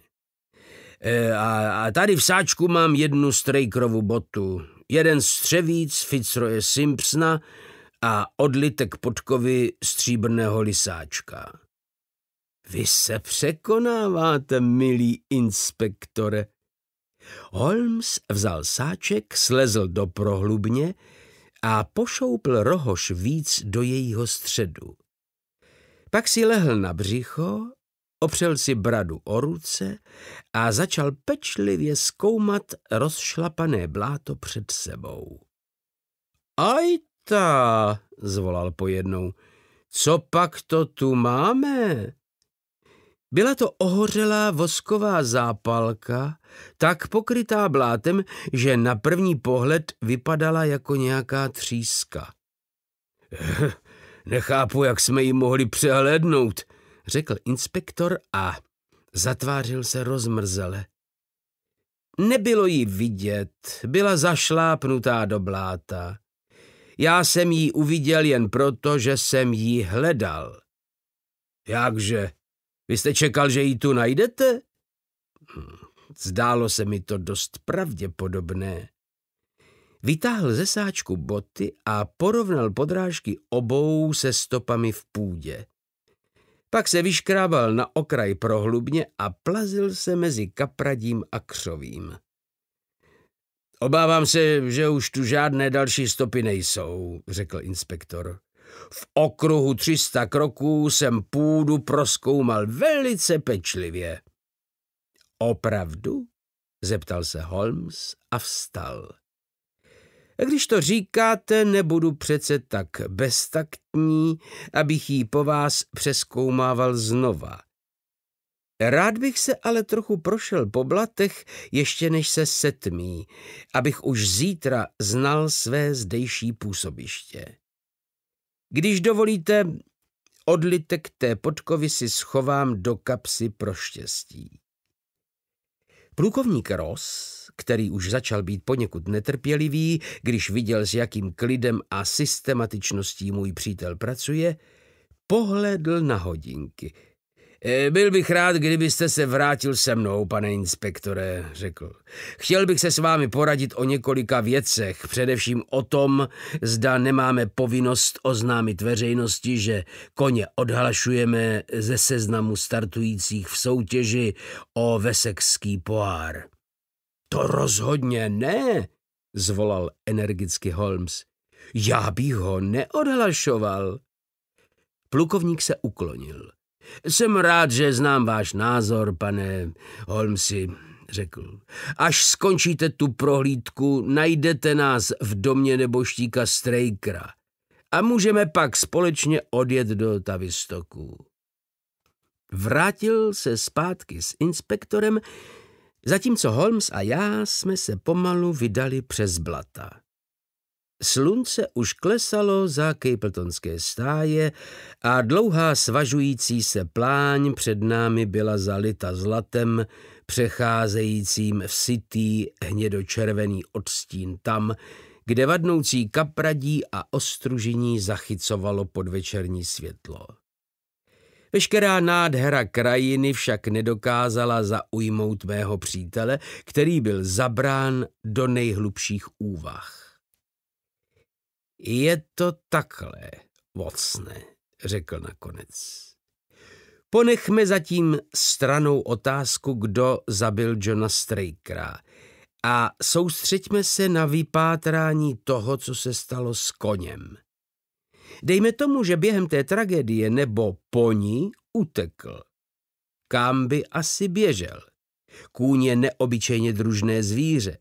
E, a, a tady v sáčku mám jednu strejkrovu botu, jeden střevíc Fitzroje Simpsona a odlitek podkovy stříbrného lisáčka. Vy se překonáváte, milý inspektore. Holmes vzal sáček, slezl do prohlubně a pošoupl rohoš víc do jejího středu. Pak si lehl na břicho, opřel si bradu o ruce a začal pečlivě zkoumat rozšlapané bláto před sebou. Ajta, zvolal pojednou, co pak to tu máme? Byla to ohořelá vosková zápalka, tak pokrytá blátem, že na první pohled vypadala jako nějaká tříska. (laughs) Nechápu, jak jsme ji mohli přehlédnout, řekl inspektor a zatvářil se rozmrzele. Nebylo ji vidět, byla zašlápnutá do bláta. Já jsem ji uviděl jen proto, že jsem ji hledal. Jakže? Vy jste čekal, že ji tu najdete? Zdálo se mi to dost pravděpodobné. Vytáhl ze sáčku boty a porovnal podrážky obou se stopami v půdě. Pak se vyškrábal na okraj prohlubně a plazil se mezi kapradím a křovím. Obávám se, že už tu žádné další stopy nejsou, řekl inspektor. V okruhu 300 kroků jsem půdu proskoumal velice pečlivě. Opravdu? zeptal se Holmes a vstal. Když to říkáte, nebudu přece tak beztaktní, abych ji po vás přeskoumával znova. Rád bych se ale trochu prošel po blatech, ještě než se setmí, abych už zítra znal své zdejší působiště. Když dovolíte, odlitek té podkovy si schovám do kapsy pro štěstí. Plukovník Ross, který už začal být poněkud netrpělivý, když viděl, s jakým klidem a systematičností můj přítel pracuje, pohledl na hodinky – Eh, byl bych rád, kdybyste se vrátil se mnou, pane inspektore, řekl. Chtěl bych se s vámi poradit o několika věcech, především o tom, zda nemáme povinnost oznámit veřejnosti, že koně odhlašujeme ze seznamu startujících v soutěži o vesekský pohár. To rozhodně ne, zvolal energicky Holmes. Já bych ho neodhlašoval. Plukovník se uklonil. Jsem rád, že znám váš názor, pane Holmesi, řekl. Až skončíte tu prohlídku, najdete nás v domě neboštíka Strejkra a můžeme pak společně odjet do Tavistoku. Vrátil se zpátky s inspektorem, zatímco Holmes a já jsme se pomalu vydali přes blata. Slunce už klesalo za Capletonské stáje a dlouhá svažující se pláň před námi byla zalita zlatem, přecházejícím v sitý hnědočervený odstín tam, kde vadnoucí kapradí a ostružení zachycovalo podvečerní světlo. Veškerá nádhera krajiny však nedokázala zaujmout mého přítele, který byl zabrán do nejhlubších úvah. Je to takhle, vocne, řekl nakonec. Ponechme zatím stranou otázku, kdo zabil Johna Strakera a soustřeďme se na vypátrání toho, co se stalo s koněm. Dejme tomu, že během té tragédie nebo po ní utekl. Kam by asi běžel? Kůň je neobyčejně družné zvíře.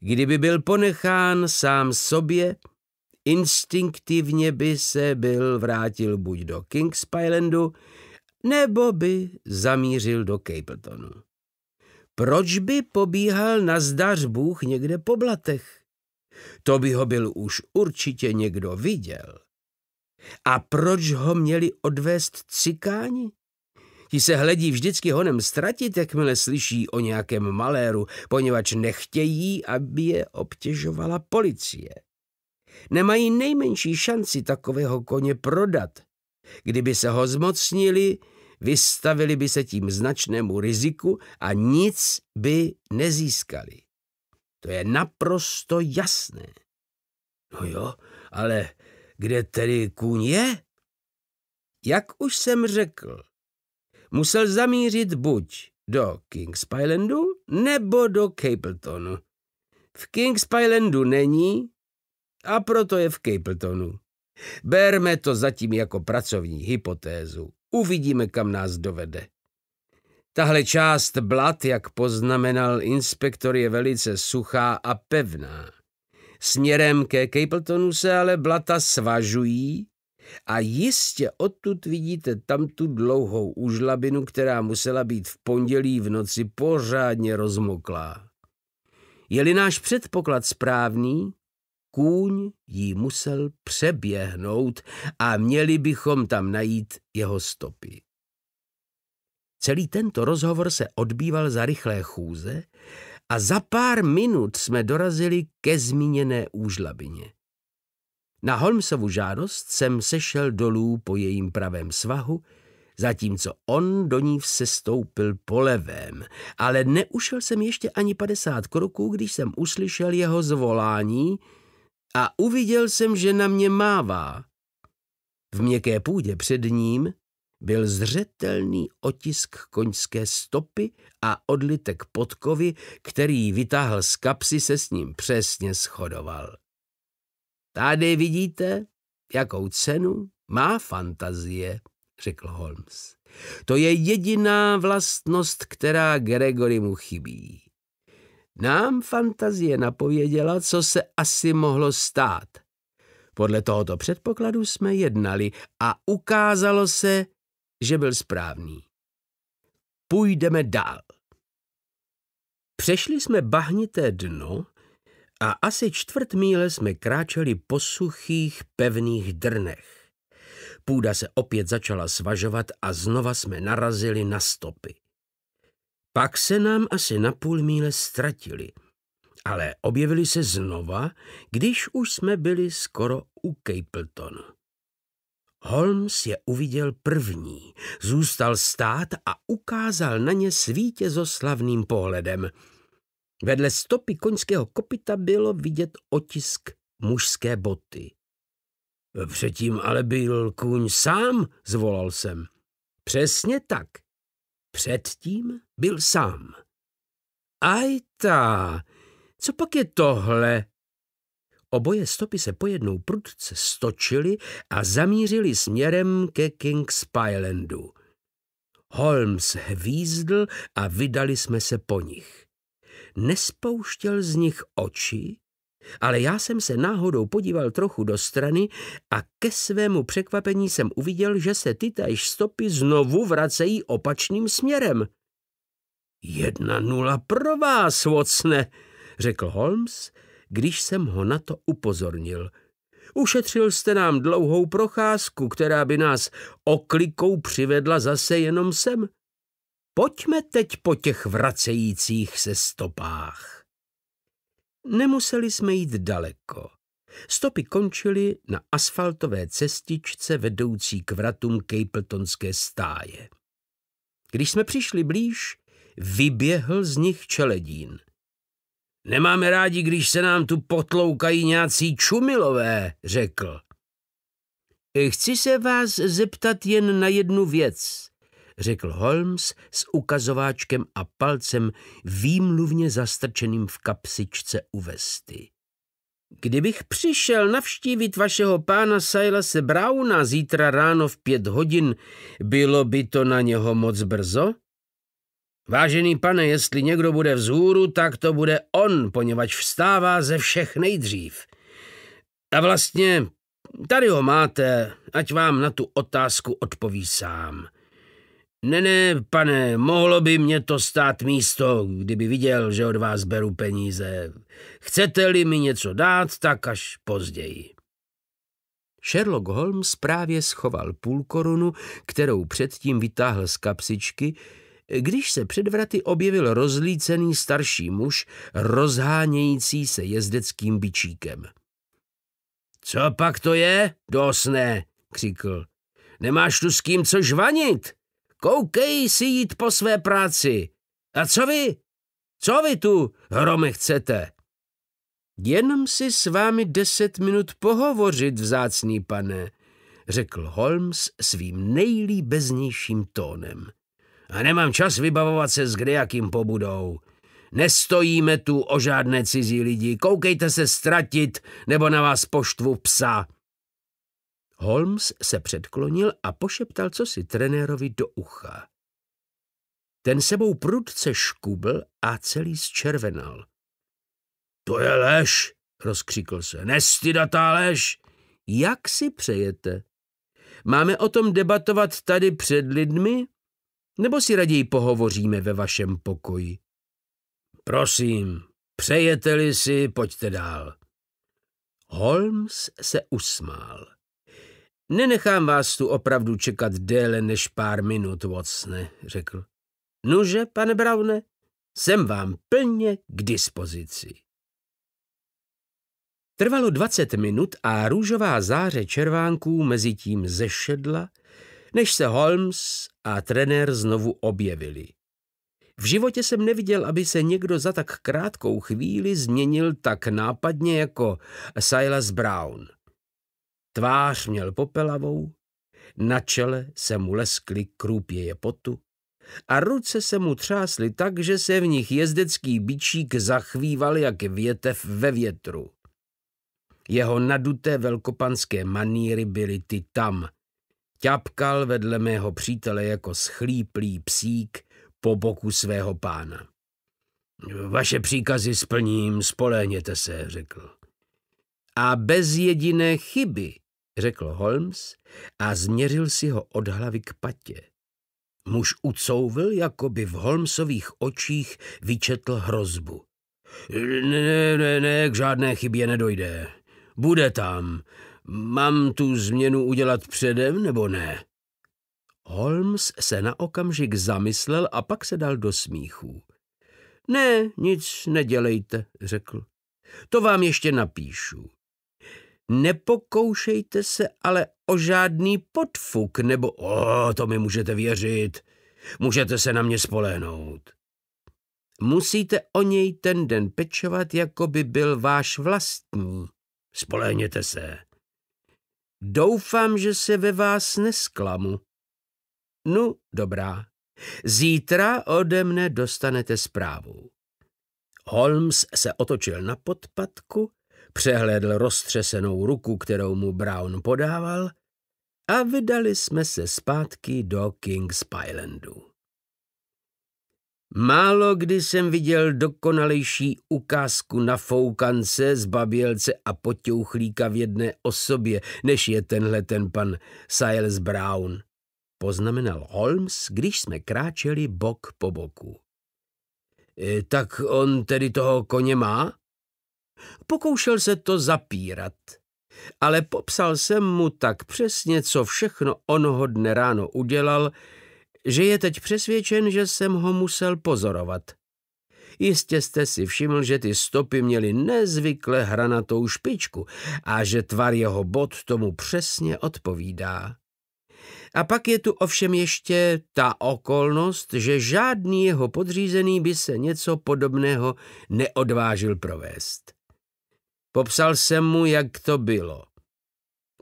Kdyby byl ponechán sám sobě, Instinktivně by se byl vrátil buď do Kings Pylandu, nebo by zamířil do Capletonu. Proč by pobíhal na zdař Bůh někde po blatech? To by ho byl už určitě někdo viděl. A proč ho měli odvést cikáni? Ti se hledí vždycky honem ztratit, jakmile slyší o nějakém maléru, poněvadž nechtějí, aby je obtěžovala policie nemají nejmenší šanci takového koně prodat. Kdyby se ho zmocnili, vystavili by se tím značnému riziku a nic by nezískali. To je naprosto jasné. No jo, ale kde tedy kůň je? Jak už jsem řekl, musel zamířit buď do Kings Pylandu nebo do Capletonu. V Kings Pylandu není, a proto je v Capletonu. Berme to zatím jako pracovní hypotézu. Uvidíme, kam nás dovede. Tahle část blat, jak poznamenal inspektor, je velice suchá a pevná. Směrem ke Capletonu se ale blata svažují a jistě odtud vidíte tam tu dlouhou užlabinu, která musela být v pondělí v noci pořádně rozmoklá. Je-li náš předpoklad správný, kůň jí musel přeběhnout a měli bychom tam najít jeho stopy. Celý tento rozhovor se odbýval za rychlé chůze a za pár minut jsme dorazili ke zmíněné úžlabině. Na Holmesovu žádost jsem sešel dolů po jejím pravém svahu, zatímco on do ní sestoupil po levém, ale neušel jsem ještě ani padesát kroků, když jsem uslyšel jeho zvolání – a uviděl jsem, že na mě mává. V měkké půdě před ním byl zřetelný otisk koňské stopy a odlitek podkovy, který vytáhl z kapsy, se s ním přesně shodoval. Tady vidíte, jakou cenu má fantazie, řekl Holmes. To je jediná vlastnost, která Gregory mu chybí. Nám fantazie napověděla, co se asi mohlo stát. Podle tohoto předpokladu jsme jednali a ukázalo se, že byl správný. Půjdeme dál. Přešli jsme bahnité dno a asi čtvrt míle jsme kráčeli po suchých, pevných drnech. Půda se opět začala svažovat a znova jsme narazili na stopy. Pak se nám asi na půl míle ztratili, ale objevili se znova, když už jsme byli skoro u Capleton. Holmes je uviděl první, zůstal stát a ukázal na ně so slavným pohledem. Vedle stopy koňského kopita bylo vidět otisk mužské boty. Předtím ale byl kůň sám, zvolal jsem. Přesně tak. Předtím byl sám. Ajta, co pak je tohle? Oboje stopy se po jednou prudce stočily a zamířili směrem ke Kings Pylandu. Holmes hvízdl a vydali jsme se po nich. Nespouštěl z nich oči, ale já jsem se náhodou podíval trochu do strany a ke svému překvapení jsem uviděl, že se ty stopy znovu vracejí opačným směrem. Jedna nula pro vás, vocne, řekl Holmes, když jsem ho na to upozornil. Ušetřil jste nám dlouhou procházku, která by nás oklikou přivedla zase jenom sem. Pojďme teď po těch vracejících se stopách. Nemuseli jsme jít daleko. Stopy končily na asfaltové cestičce vedoucí k vratům Capletonské stáje. Když jsme přišli blíž, vyběhl z nich čeledín. Nemáme rádi, když se nám tu potloukají nějací čumilové, řekl. Chci se vás zeptat jen na jednu věc, řekl Holmes s ukazováčkem a palcem výmluvně zastrčeným v kapsičce u vesty. Kdybych přišel navštívit vašeho pána Silase Brauna zítra ráno v pět hodin, bylo by to na něho moc brzo? Vážený pane, jestli někdo bude vzhůru, tak to bude on, poněvadž vstává ze všech nejdřív. A vlastně tady ho máte, ať vám na tu otázku odpoví sám. Ne, ne, pane, mohlo by mě to stát místo, kdyby viděl, že od vás beru peníze. Chcete-li mi něco dát, tak až později. Sherlock Holmes právě schoval půl korunu, kterou předtím vytáhl z kapsičky, když se před vraty objevil rozlícený starší muž, rozhánějící se jezdeckým bičíkem. Co pak to je, dosne, křikl. Nemáš tu s kým co žvanit? Koukej si jít po své práci. A co vy? Co vy tu, hromy, chcete? Jenom si s vámi deset minut pohovořit, vzácný pane, řekl Holmes svým nejlíbeznějším tónem. A nemám čas vybavovat se s kdejakým pobudou. Nestojíme tu o žádné cizí lidi. Koukejte se ztratit, nebo na vás poštvu psa. Holmes se předklonil a pošeptal co si trenérovi do ucha. Ten sebou prudce škubl a celý zčervenal. To je lež, rozkřikl se. Nestydatá lež. Jak si přejete? Máme o tom debatovat tady před lidmi nebo si raději pohovoříme ve vašem pokoji? Prosím, přejete-li si, pojďte dál. Holmes se usmál. Nenechám vás tu opravdu čekat déle než pár minut, Watsone, řekl. Nuže, pane Braune, jsem vám plně k dispozici. Trvalo dvacet minut a růžová záře červánků mezi tím zešedla, než se Holmes a trenér znovu objevili. V životě jsem neviděl, aby se někdo za tak krátkou chvíli změnil tak nápadně jako Silas Brown. Tvář měl popelavou, na čele se mu leskly krůpěje potu a ruce se mu třásly tak, že se v nich jezdecký bičík zachvíval jak větev ve větru. Jeho naduté velkopanské maníry byly ty tam – Ťapkal vedle mého přítele jako schlíplý psík po boku svého pána. Vaše příkazy splním, spolehněte se, řekl. A bez jediné chyby, řekl Holmes a změřil si ho od hlavy k patě. Muž ucouvil, jako by v Holmesových očích vyčetl hrozbu. Ne, ne, ne, k žádné chybě nedojde. Bude tam, Mám tu změnu udělat předem nebo ne? Holmes se na okamžik zamyslel a pak se dal do smíchů. Ne, nic nedělejte, řekl. To vám ještě napíšu. Nepokoušejte se ale o žádný podfuk, nebo o, to mi můžete věřit, můžete se na mě spolehnout. Musíte o něj ten den pečovat, jako by byl váš vlastní. Spolehněte se. Doufám, že se ve vás nesklamu. No, dobrá. Zítra ode mne dostanete zprávu. Holmes se otočil na podpatku, přehlédl roztřesenou ruku, kterou mu Brown podával, a vydali jsme se zpátky do Kings Pylandu. Málo kdy jsem viděl dokonalejší ukázku na foukance, zbabělce a potěuchlíka v jedné osobě, než je tenhle ten pan Siles Brown, poznamenal Holmes, když jsme kráčeli bok po boku. E, tak on tedy toho koně má? Pokoušel se to zapírat, ale popsal jsem mu tak přesně, co všechno onoho dne ráno udělal, že je teď přesvědčen, že jsem ho musel pozorovat. Jistě jste si všiml, že ty stopy měly nezvykle hranatou špičku a že tvar jeho bod tomu přesně odpovídá. A pak je tu ovšem ještě ta okolnost, že žádný jeho podřízený by se něco podobného neodvážil provést. Popsal jsem mu, jak to bylo.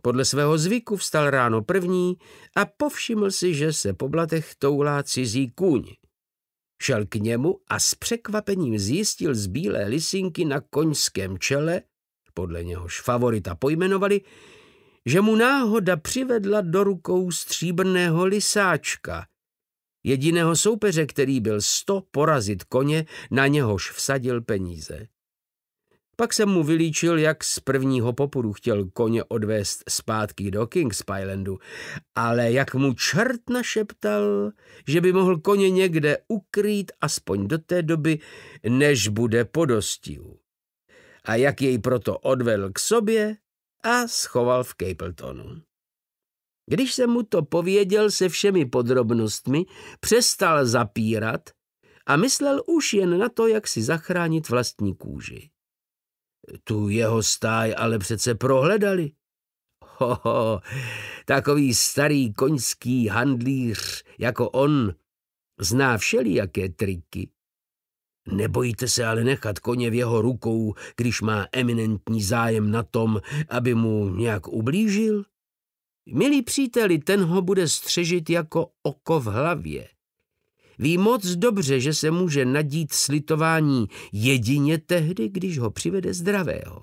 Podle svého zvyku vstal ráno první a povšiml si, že se po blatech toulá cizí kůň. Šel k němu a s překvapením zjistil z bílé lisinky na koňském čele, podle něhož favorita pojmenovali, že mu náhoda přivedla do rukou stříbrného lisáčka, jediného soupeře, který byl sto porazit koně, na něhož vsadil peníze. Pak jsem mu vylíčil, jak z prvního popudu chtěl koně odvést zpátky do Kings Pylandu, ale jak mu čert našeptal, že by mohl koně někde ukrýt aspoň do té doby, než bude podostil. A jak jej proto odvedl k sobě a schoval v Capletonu. Když jsem mu to pověděl se všemi podrobnostmi, přestal zapírat a myslel už jen na to, jak si zachránit vlastní kůži. Tu jeho stáj ale přece prohledali. Hoho, takový starý koňský handlíř jako on zná všelijaké triky. Nebojte se ale nechat koně v jeho rukou, když má eminentní zájem na tom, aby mu nějak ublížil. Milí příteli, ten ho bude střežit jako oko v hlavě. Ví moc dobře, že se může nadít slitování jedině tehdy, když ho přivede zdravého.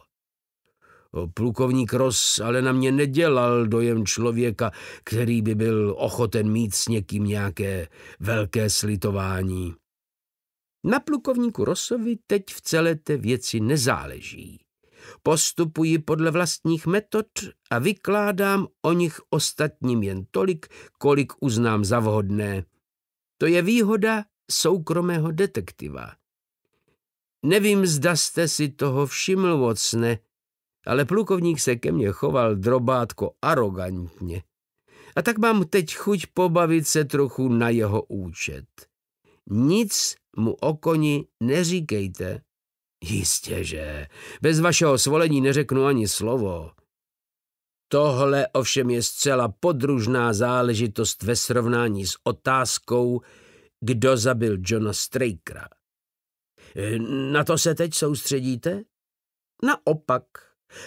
Plukovník Ross ale na mě nedělal dojem člověka, který by byl ochoten mít s někým nějaké velké slitování. Na plukovníku Rosovi teď v celé té věci nezáleží. Postupuji podle vlastních metod a vykládám o nich ostatním jen tolik, kolik uznám za vhodné. To je výhoda soukromého detektiva. Nevím, zda jste si toho všiml, Vocne, ale plukovník se ke mně choval drobátko arrogantně. A tak mám teď chuť pobavit se trochu na jeho účet. Nic mu o koni neříkejte. Jistě, že. Bez vašeho svolení neřeknu ani slovo. Tohle ovšem je zcela podružná záležitost ve srovnání s otázkou, kdo zabil Johna Strakera. E, na to se teď soustředíte? Naopak,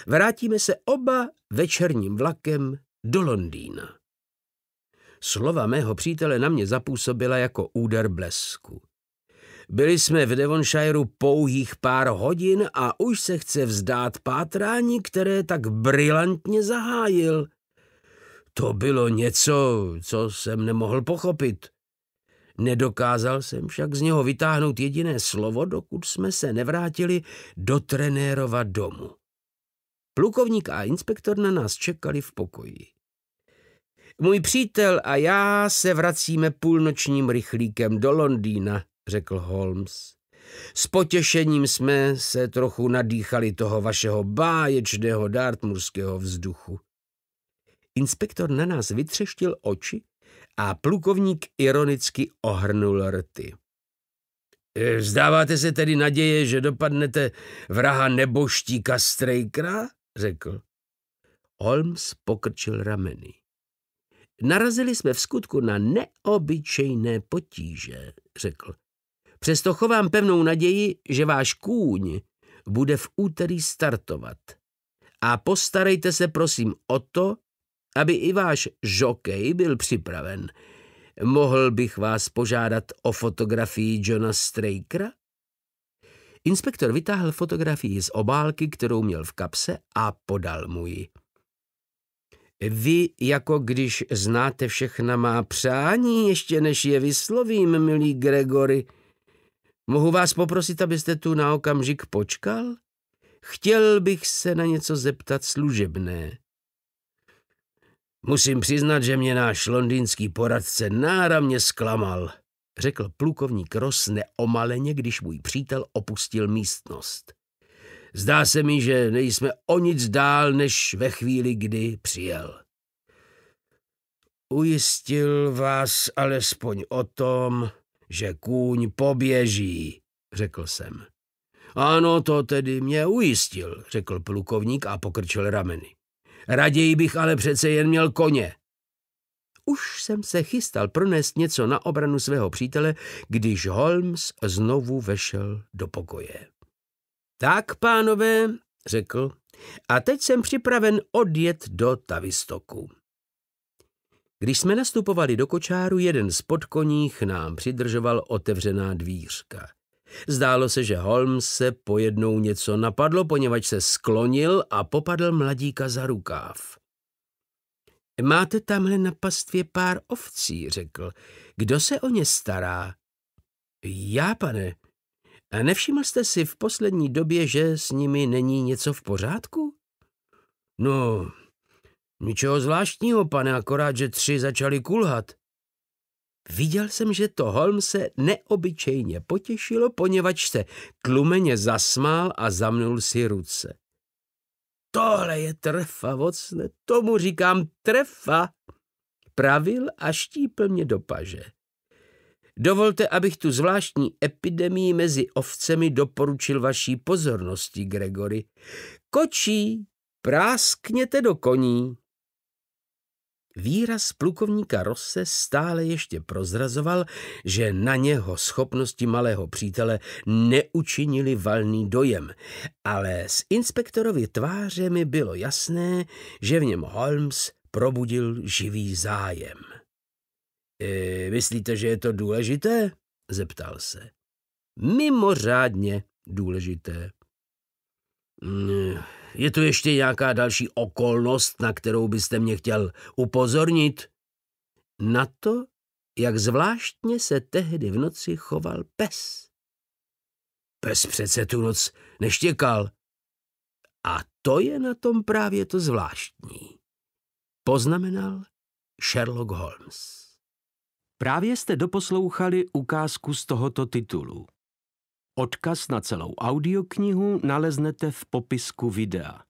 vrátíme se oba večerním vlakem do Londýna. Slova mého přítele na mě zapůsobila jako úder blesku. Byli jsme v Devonshireu pouhých pár hodin a už se chce vzdát pátrání, které tak brilantně zahájil. To bylo něco, co jsem nemohl pochopit. Nedokázal jsem však z něho vytáhnout jediné slovo, dokud jsme se nevrátili do trenérova domu. Plukovník a inspektor na nás čekali v pokoji. Můj přítel a já se vracíme půlnočním rychlíkem do Londýna, řekl Holmes. S potěšením jsme se trochu nadýchali toho vašeho báječného Dartmurského vzduchu. Inspektor na nás vytřeštil oči a plukovník ironicky ohrnul rty. E, vzdáváte se tedy naděje, že dopadnete vraha neboštíka Strejkra? řekl. Holmes pokrčil rameny. Narazili jsme v skutku na neobyčejné potíže, řekl. Přesto chovám pevnou naději, že váš kůň bude v úterý startovat. A postarejte se prosím o to, aby i váš žokej byl připraven. Mohl bych vás požádat o fotografii Johna Strakera? Inspektor vytáhl fotografii z obálky, kterou měl v kapse a podal mu ji. Vy, jako když znáte všechna má přání, ještě než je vyslovím, milý Gregory, Mohu vás poprosit, abyste tu na okamžik počkal? Chtěl bych se na něco zeptat služebné. Musím přiznat, že mě náš londýnský poradce náramně zklamal, řekl plukovník Ross neomaleně, když můj přítel opustil místnost. Zdá se mi, že nejsme o nic dál, než ve chvíli, kdy přijel. Ujistil vás alespoň o tom, že kůň poběží, řekl jsem. Ano, to tedy mě ujistil, řekl plukovník a pokrčil rameny. Raději bych ale přece jen měl koně. Už jsem se chystal pronést něco na obranu svého přítele, když Holmes znovu vešel do pokoje. Tak, pánové, řekl, a teď jsem připraven odjet do Tavistoku. Když jsme nastupovali do kočáru, jeden z podkoních nám přidržoval otevřená dvířka. Zdálo se, že Holmes se pojednou něco napadlo, poněvadž se sklonil a popadl mladíka za rukáv. Máte tamhle na pastvě pár ovcí, řekl. Kdo se o ně stará? Já, pane. A nevšiml jste si v poslední době, že s nimi není něco v pořádku? No, Ničeho zvláštního, pane, akorát, že tři začali kulhat. Viděl jsem, že to Holm se neobyčejně potěšilo, poněvadž se tlumeně zasmál a zamnul si ruce. Tohle je trefa, vocne, tomu říkám trefa, pravil a štípl mě do paže. Dovolte, abych tu zvláštní epidemii mezi ovcemi doporučil vaší pozornosti, Gregory. Kočí, práskněte do koní. Výraz plukovníka Rosse stále ještě prozrazoval, že na něho schopnosti malého přítele neučinili valný dojem, ale z inspektorovi tváře mi bylo jasné, že v něm Holmes probudil živý zájem. E, myslíte, že je to důležité? zeptal se. Mimořádně důležité. Mm, je tu ještě nějaká další okolnost, na kterou byste mě chtěl upozornit? Na to, jak zvláštně se tehdy v noci choval pes. Pes přece tu noc neštěkal. A to je na tom právě to zvláštní, poznamenal Sherlock Holmes. Právě jste doposlouchali ukázku z tohoto titulu. Odkaz na celou audioknihu naleznete v popisku videa.